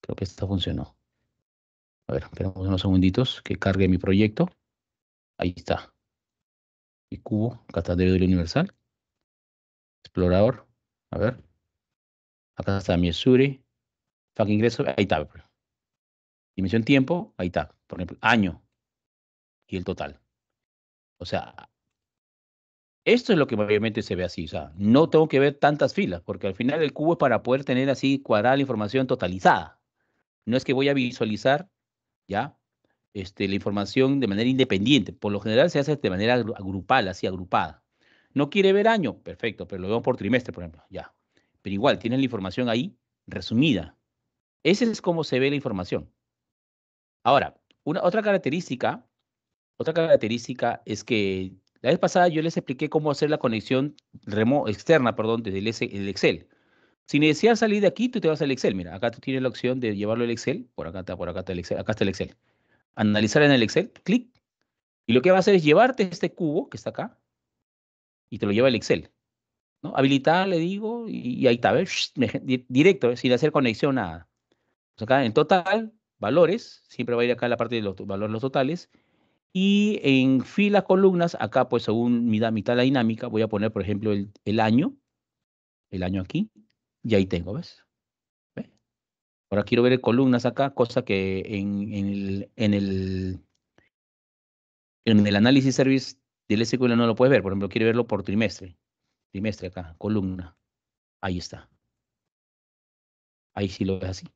Creo que esta funcionó. A ver, esperamos unos segunditos que cargue mi proyecto. Ahí está. Mi cubo, catadero del universal. Explorador. A ver. Acá está mi Suri. ingreso. Ahí está dimensión tiempo, ahí está, por ejemplo, año y el total. O sea, esto es lo que obviamente se ve así. O sea, no tengo que ver tantas filas, porque al final el cubo es para poder tener así cuadrada la información totalizada. No es que voy a visualizar, ¿ya? Este, la información de manera independiente. Por lo general se hace de manera grupal, así agrupada. No quiere ver año, perfecto, pero lo vemos por trimestre, por ejemplo, ya. Pero igual, tiene la información ahí resumida. Ese es como se ve la información. Ahora, otra característica, otra característica es que la vez pasada yo les expliqué cómo hacer la conexión remo externa, perdón, desde el, Excel. Si necesitas salir de aquí, tú te vas al Excel. Mira, acá tú tienes la opción de llevarlo al Excel. Por acá está, por acá el Excel. Acá está el Excel. Analizar en el Excel, clic. Y lo que va a hacer es llevarte este cubo que está acá y te lo lleva al Excel. ¿no? Habilitar, le digo, y, ahí está. ¿ves? Directo, sin hacer conexión, nada. Pues acá en total, valores, siempre va a ir acá la parte de los valores los totales. Y en filas, columnas, acá pues según mi, mitad la dinámica, voy a poner por ejemplo el, año, el año aquí, y ahí tengo, ¿ves? Ahora quiero ver columnas acá, cosa que en, en, el, en, el, en el análisis service del SQL no lo puedes ver, por ejemplo, quiero verlo por trimestre, trimestre acá, columna, ahí está. Ahí sí lo ves así.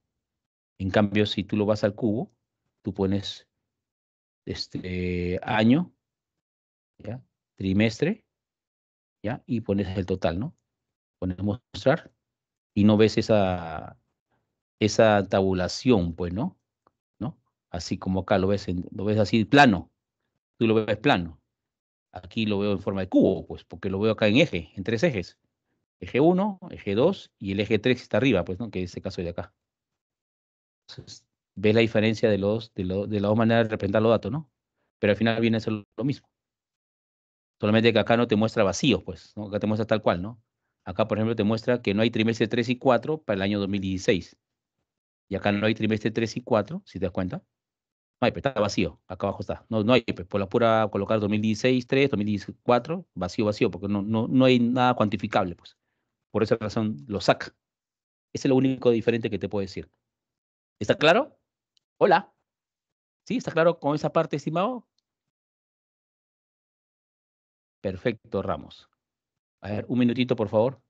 En cambio, si tú lo vas al cubo, tú pones este año, trimestre, ¿ya? y pones el total, ¿no? Pones mostrar y no ves esa, esa tabulación, pues, ¿no? ¿no? Así como acá lo ves, lo ves así plano, tú lo ves plano. Aquí lo veo en forma de cubo, pues, porque lo veo acá en eje, en tres ejes. Eje 1, eje 2 y el eje 3 está arriba, pues, ¿no? Que es este caso de acá ves la diferencia de, los, de, de las dos maneras de representar los datos, ¿no? Pero al final viene a ser lo mismo. Solamente que acá no te muestra vacío pues, ¿no? acá te muestra tal cual, ¿no? Acá, por ejemplo, te muestra que no hay trimestre 3 y 4 para el año 2016. Y acá no hay trimestre 3 y 4, si te das cuenta. No hay, pues, está vacío, acá abajo está. No, no hay, pues, por la pura colocar 2016, 3, 2014, vacío, vacío, porque no, no, no hay nada cuantificable, pues. Por esa razón lo saca. Ese es lo único diferente que te puedo decir. ¿Está claro? Hola. ¿Sí? ¿Está claro con esa parte, estimado? Perfecto, Ramos. A ver, un minutito, por favor.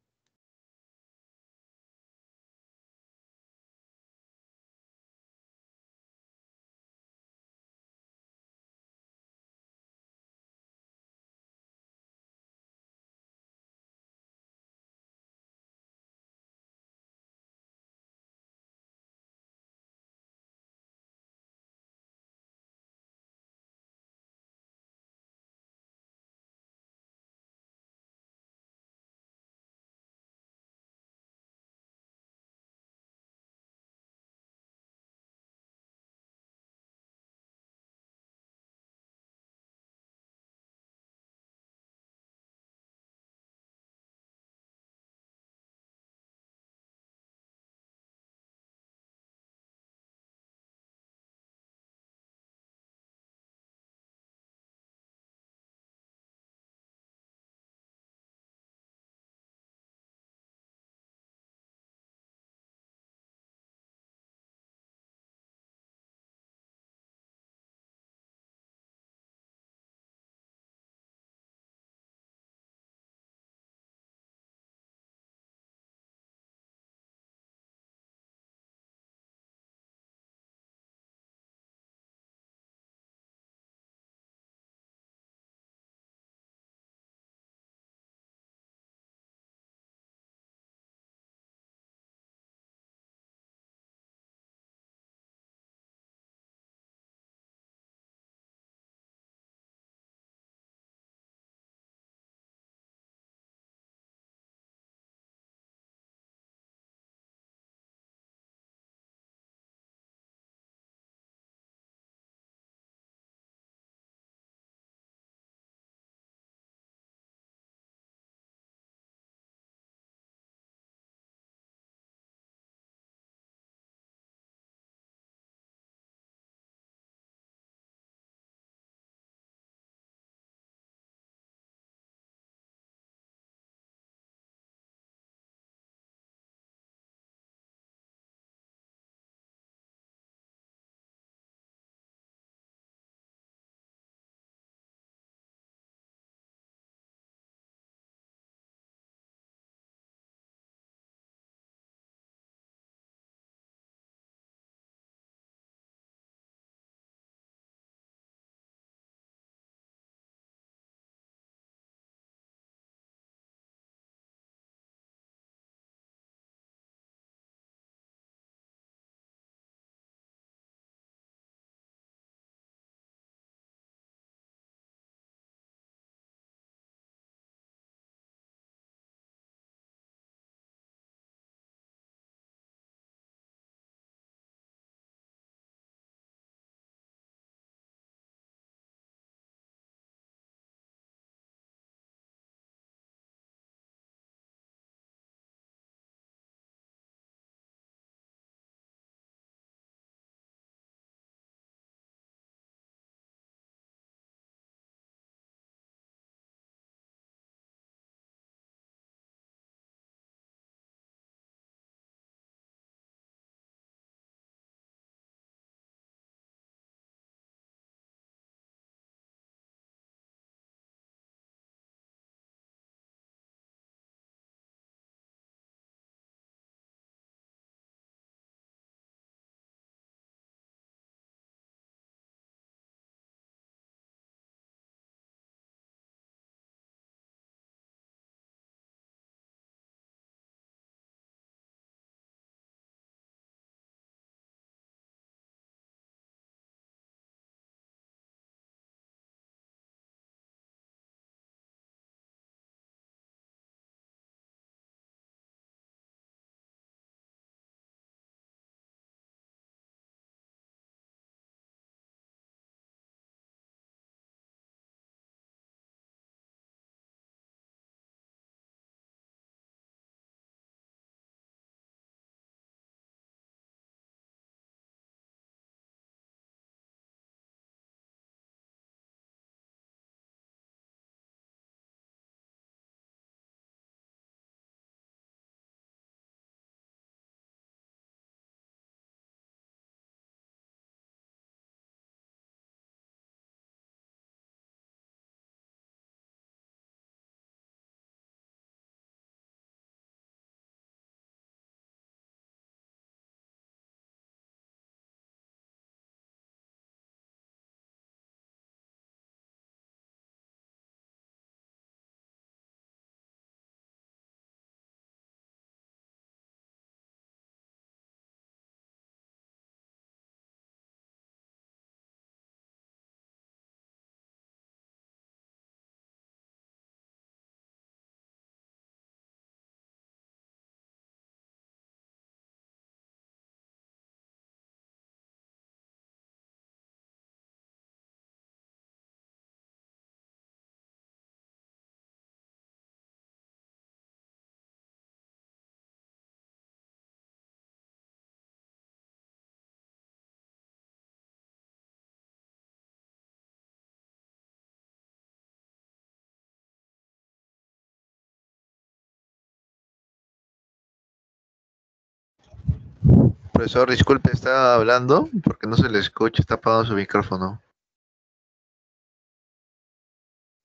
Profesor, disculpe, ¿está hablando? Porque no se le escucha, está apagado su micrófono.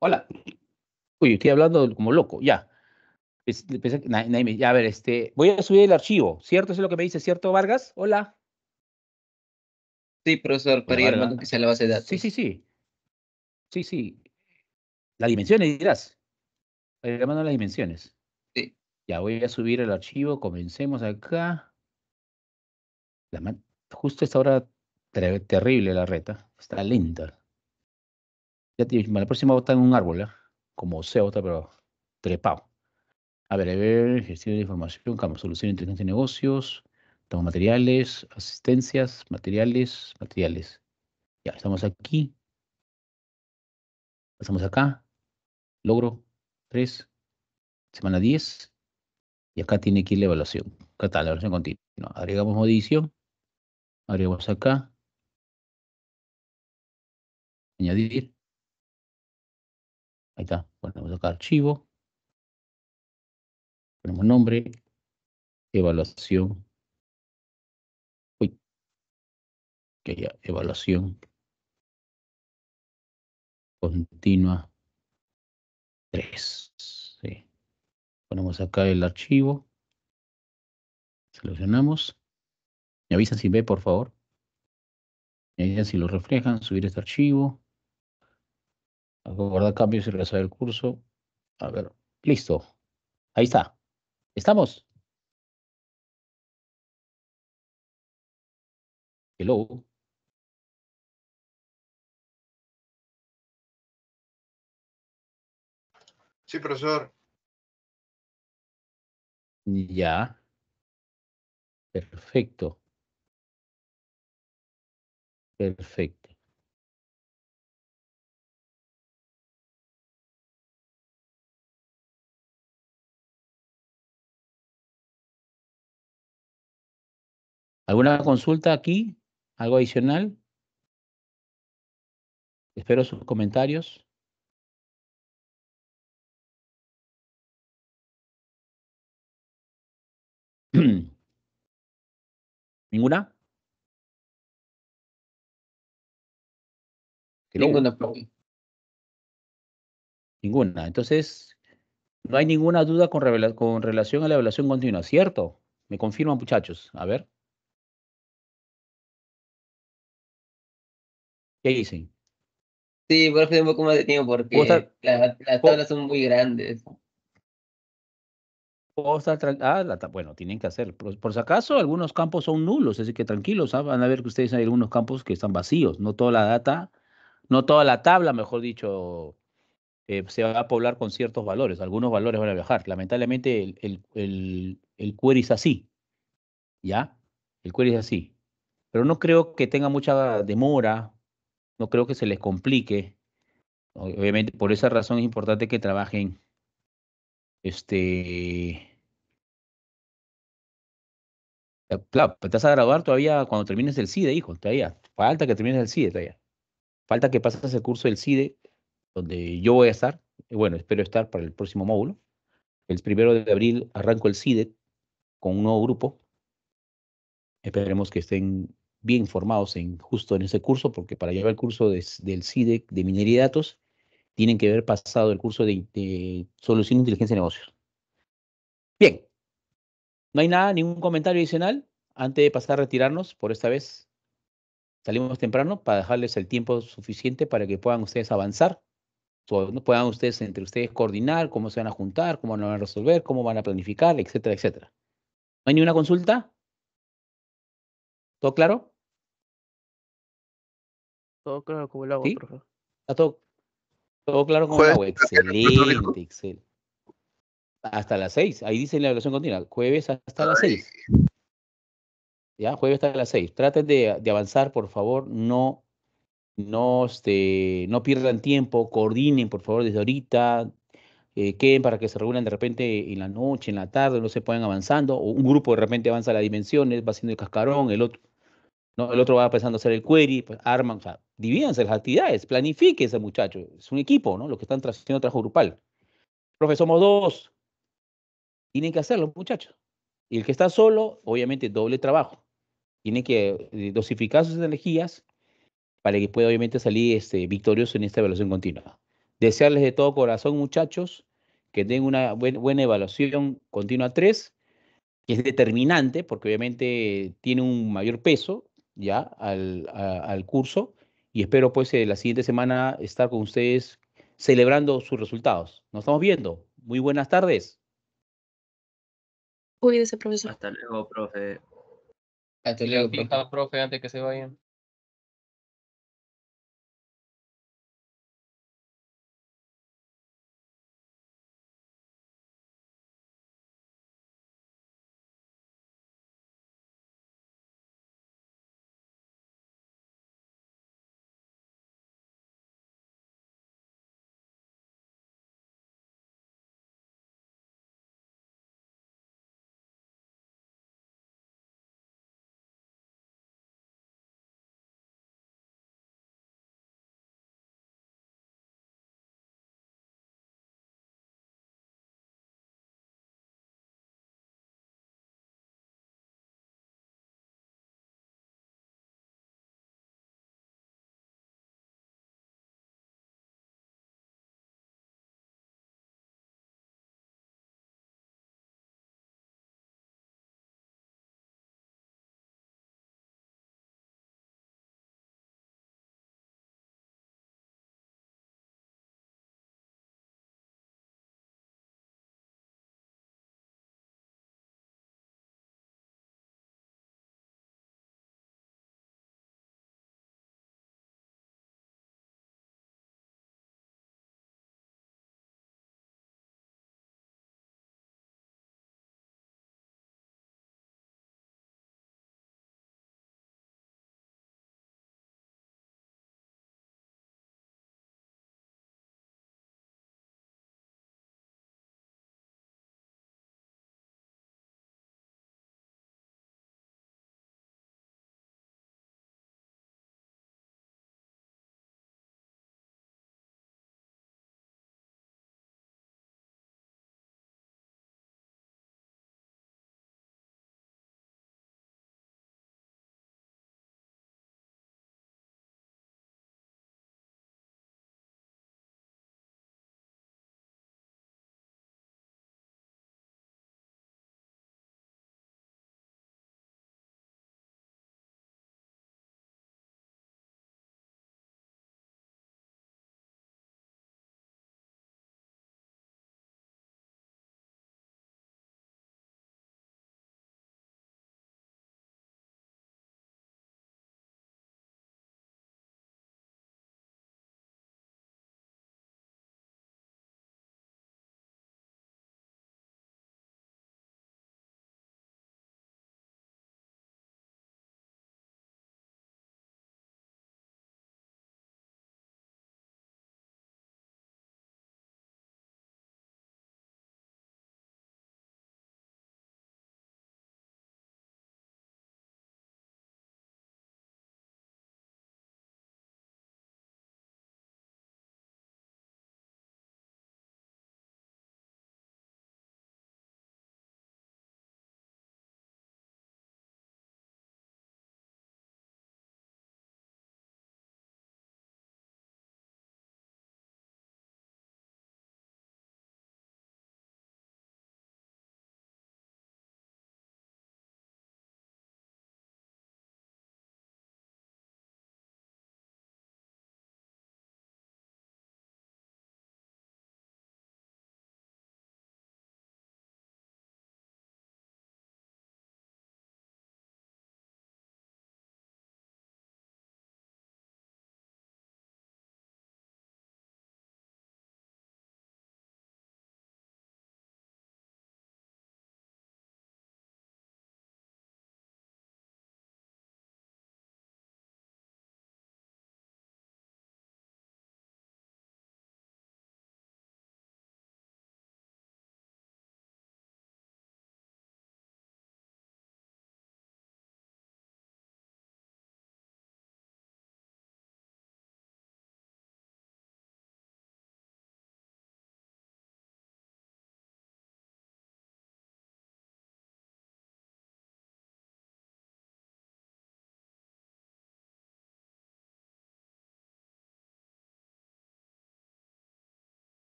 Hola. Uy, estoy hablando como loco, ya. ya, a ver, este, voy a subir el archivo, ¿cierto? ¿Eso es lo que me dice, cierto, Vargas? Hola. Sí, profesor, para ir armando que sea la base de datos. Sí, sí, sí. Sí, sí. Las dimensiones, dirás. Para ir las dimensiones. Sí. Ya, voy a subir el archivo, comencemos acá. Justo esta hora terrible la reta. Está lenta. Ya la próxima vota en un árbol, ¿eh? como sea otra, pero trepado. A ver, a ver, gestión de información, campo, solución, inteligencia de negocios, toma materiales, asistencias, materiales, materiales. Ya, estamos aquí. Pasamos acá. Logro 3, semana 10. Y acá tiene que ir la evaluación. Acá está, la evaluación continua. Agregamos modificación agregamos acá, añadir, ahí está, ponemos acá archivo, ponemos nombre, evaluación, uy, quería evaluación continua 3. Sí. Ponemos acá el archivo, seleccionamos, me avisan si ve, por favor. Me avisan si lo reflejan, subir este archivo. Guardar cambios y regresar el curso. A ver, listo. Ahí está. ¿Estamos? Hello. Sí, profesor. Ya. Perfecto. Perfecto. ¿Alguna consulta aquí? ¿Algo adicional? Espero sus comentarios. ¿Ninguna? Ninguna. Entonces, no hay ninguna duda con, relación a la evaluación continua, ¿cierto? Me confirman, muchachos. A ver. ¿Qué dicen? Sí, por eso un poco más de tiempo porque las tablas son muy grandes. Ah, bueno, tienen que hacer. Por, si acaso, algunos campos son nulos, así que tranquilos, ah, van a ver que ustedes hay algunos campos que están vacíos. No toda la data no toda la tabla, mejor dicho, eh, se va a poblar con ciertos valores. Algunos valores van a viajar. Lamentablemente el, el, el, query es así. ¿Ya? El query es así. Pero no creo que tenga mucha demora. No creo que se les complique. Obviamente, por esa razón es importante que trabajen este Claro, te a graduar todavía cuando termines el CIDE, hijo, todavía. Falta que termines el CIDE todavía. Falta que pasas el curso del CIDE, donde yo voy a estar. Bueno, espero estar para el próximo módulo. El primero de abril arranco el CIDE con un nuevo grupo. Esperemos que estén bien formados en, justo en ese curso, porque para llevar el curso del CIDE de minería de datos, tienen que haber pasado el curso de, de solución de inteligencia de negocios. Bien, no hay nada, ningún comentario adicional antes de pasar a retirarnos por esta vez. Salimos temprano para dejarles el tiempo suficiente para que puedan ustedes avanzar, puedan ustedes entre ustedes coordinar cómo se van a juntar, cómo lo van a resolver, cómo van a planificar, etcétera, etcétera. ¿No hay ninguna consulta? ¿Todo claro? Todo claro como el agua, ¿Sí? profe. ¿Está todo, todo claro como el agua? Excelente, excelente. Hasta las seis. Ahí dice la evaluación continua. Jueves hasta las seis. ¿ya? Jueves hasta las seis. Traten de, avanzar, por favor, no, no, este, no pierdan tiempo, coordinen, por favor, desde ahorita, eh, queden para que se reúnan de repente en la noche, en la tarde, no se puedan avanzando, o un grupo de repente avanza las dimensiones, va haciendo el cascarón, el otro, ¿no? el otro va pensando hacer el query, pues, arman, divídanse las actividades, planifíquense, muchachos, es un equipo, ¿no? Los que están haciendo trabajo grupal. Profe, somos dos. Tienen que hacerlo, muchachos. Y el que está solo, obviamente, doble trabajo tiene que eh, dosificar sus energías para que pueda obviamente salir este, victorioso en esta evaluación continua. Desearles de todo corazón, muchachos, que tengan una buena evaluación continua 3, que es determinante porque obviamente tiene un mayor peso ya al, curso y espero pues eh, la siguiente semana estar con ustedes celebrando sus resultados. Nos estamos viendo. Muy buenas tardes. Cuídese, profesor. Hasta luego, profe. Entonces, fija, profe, antes que se vayan.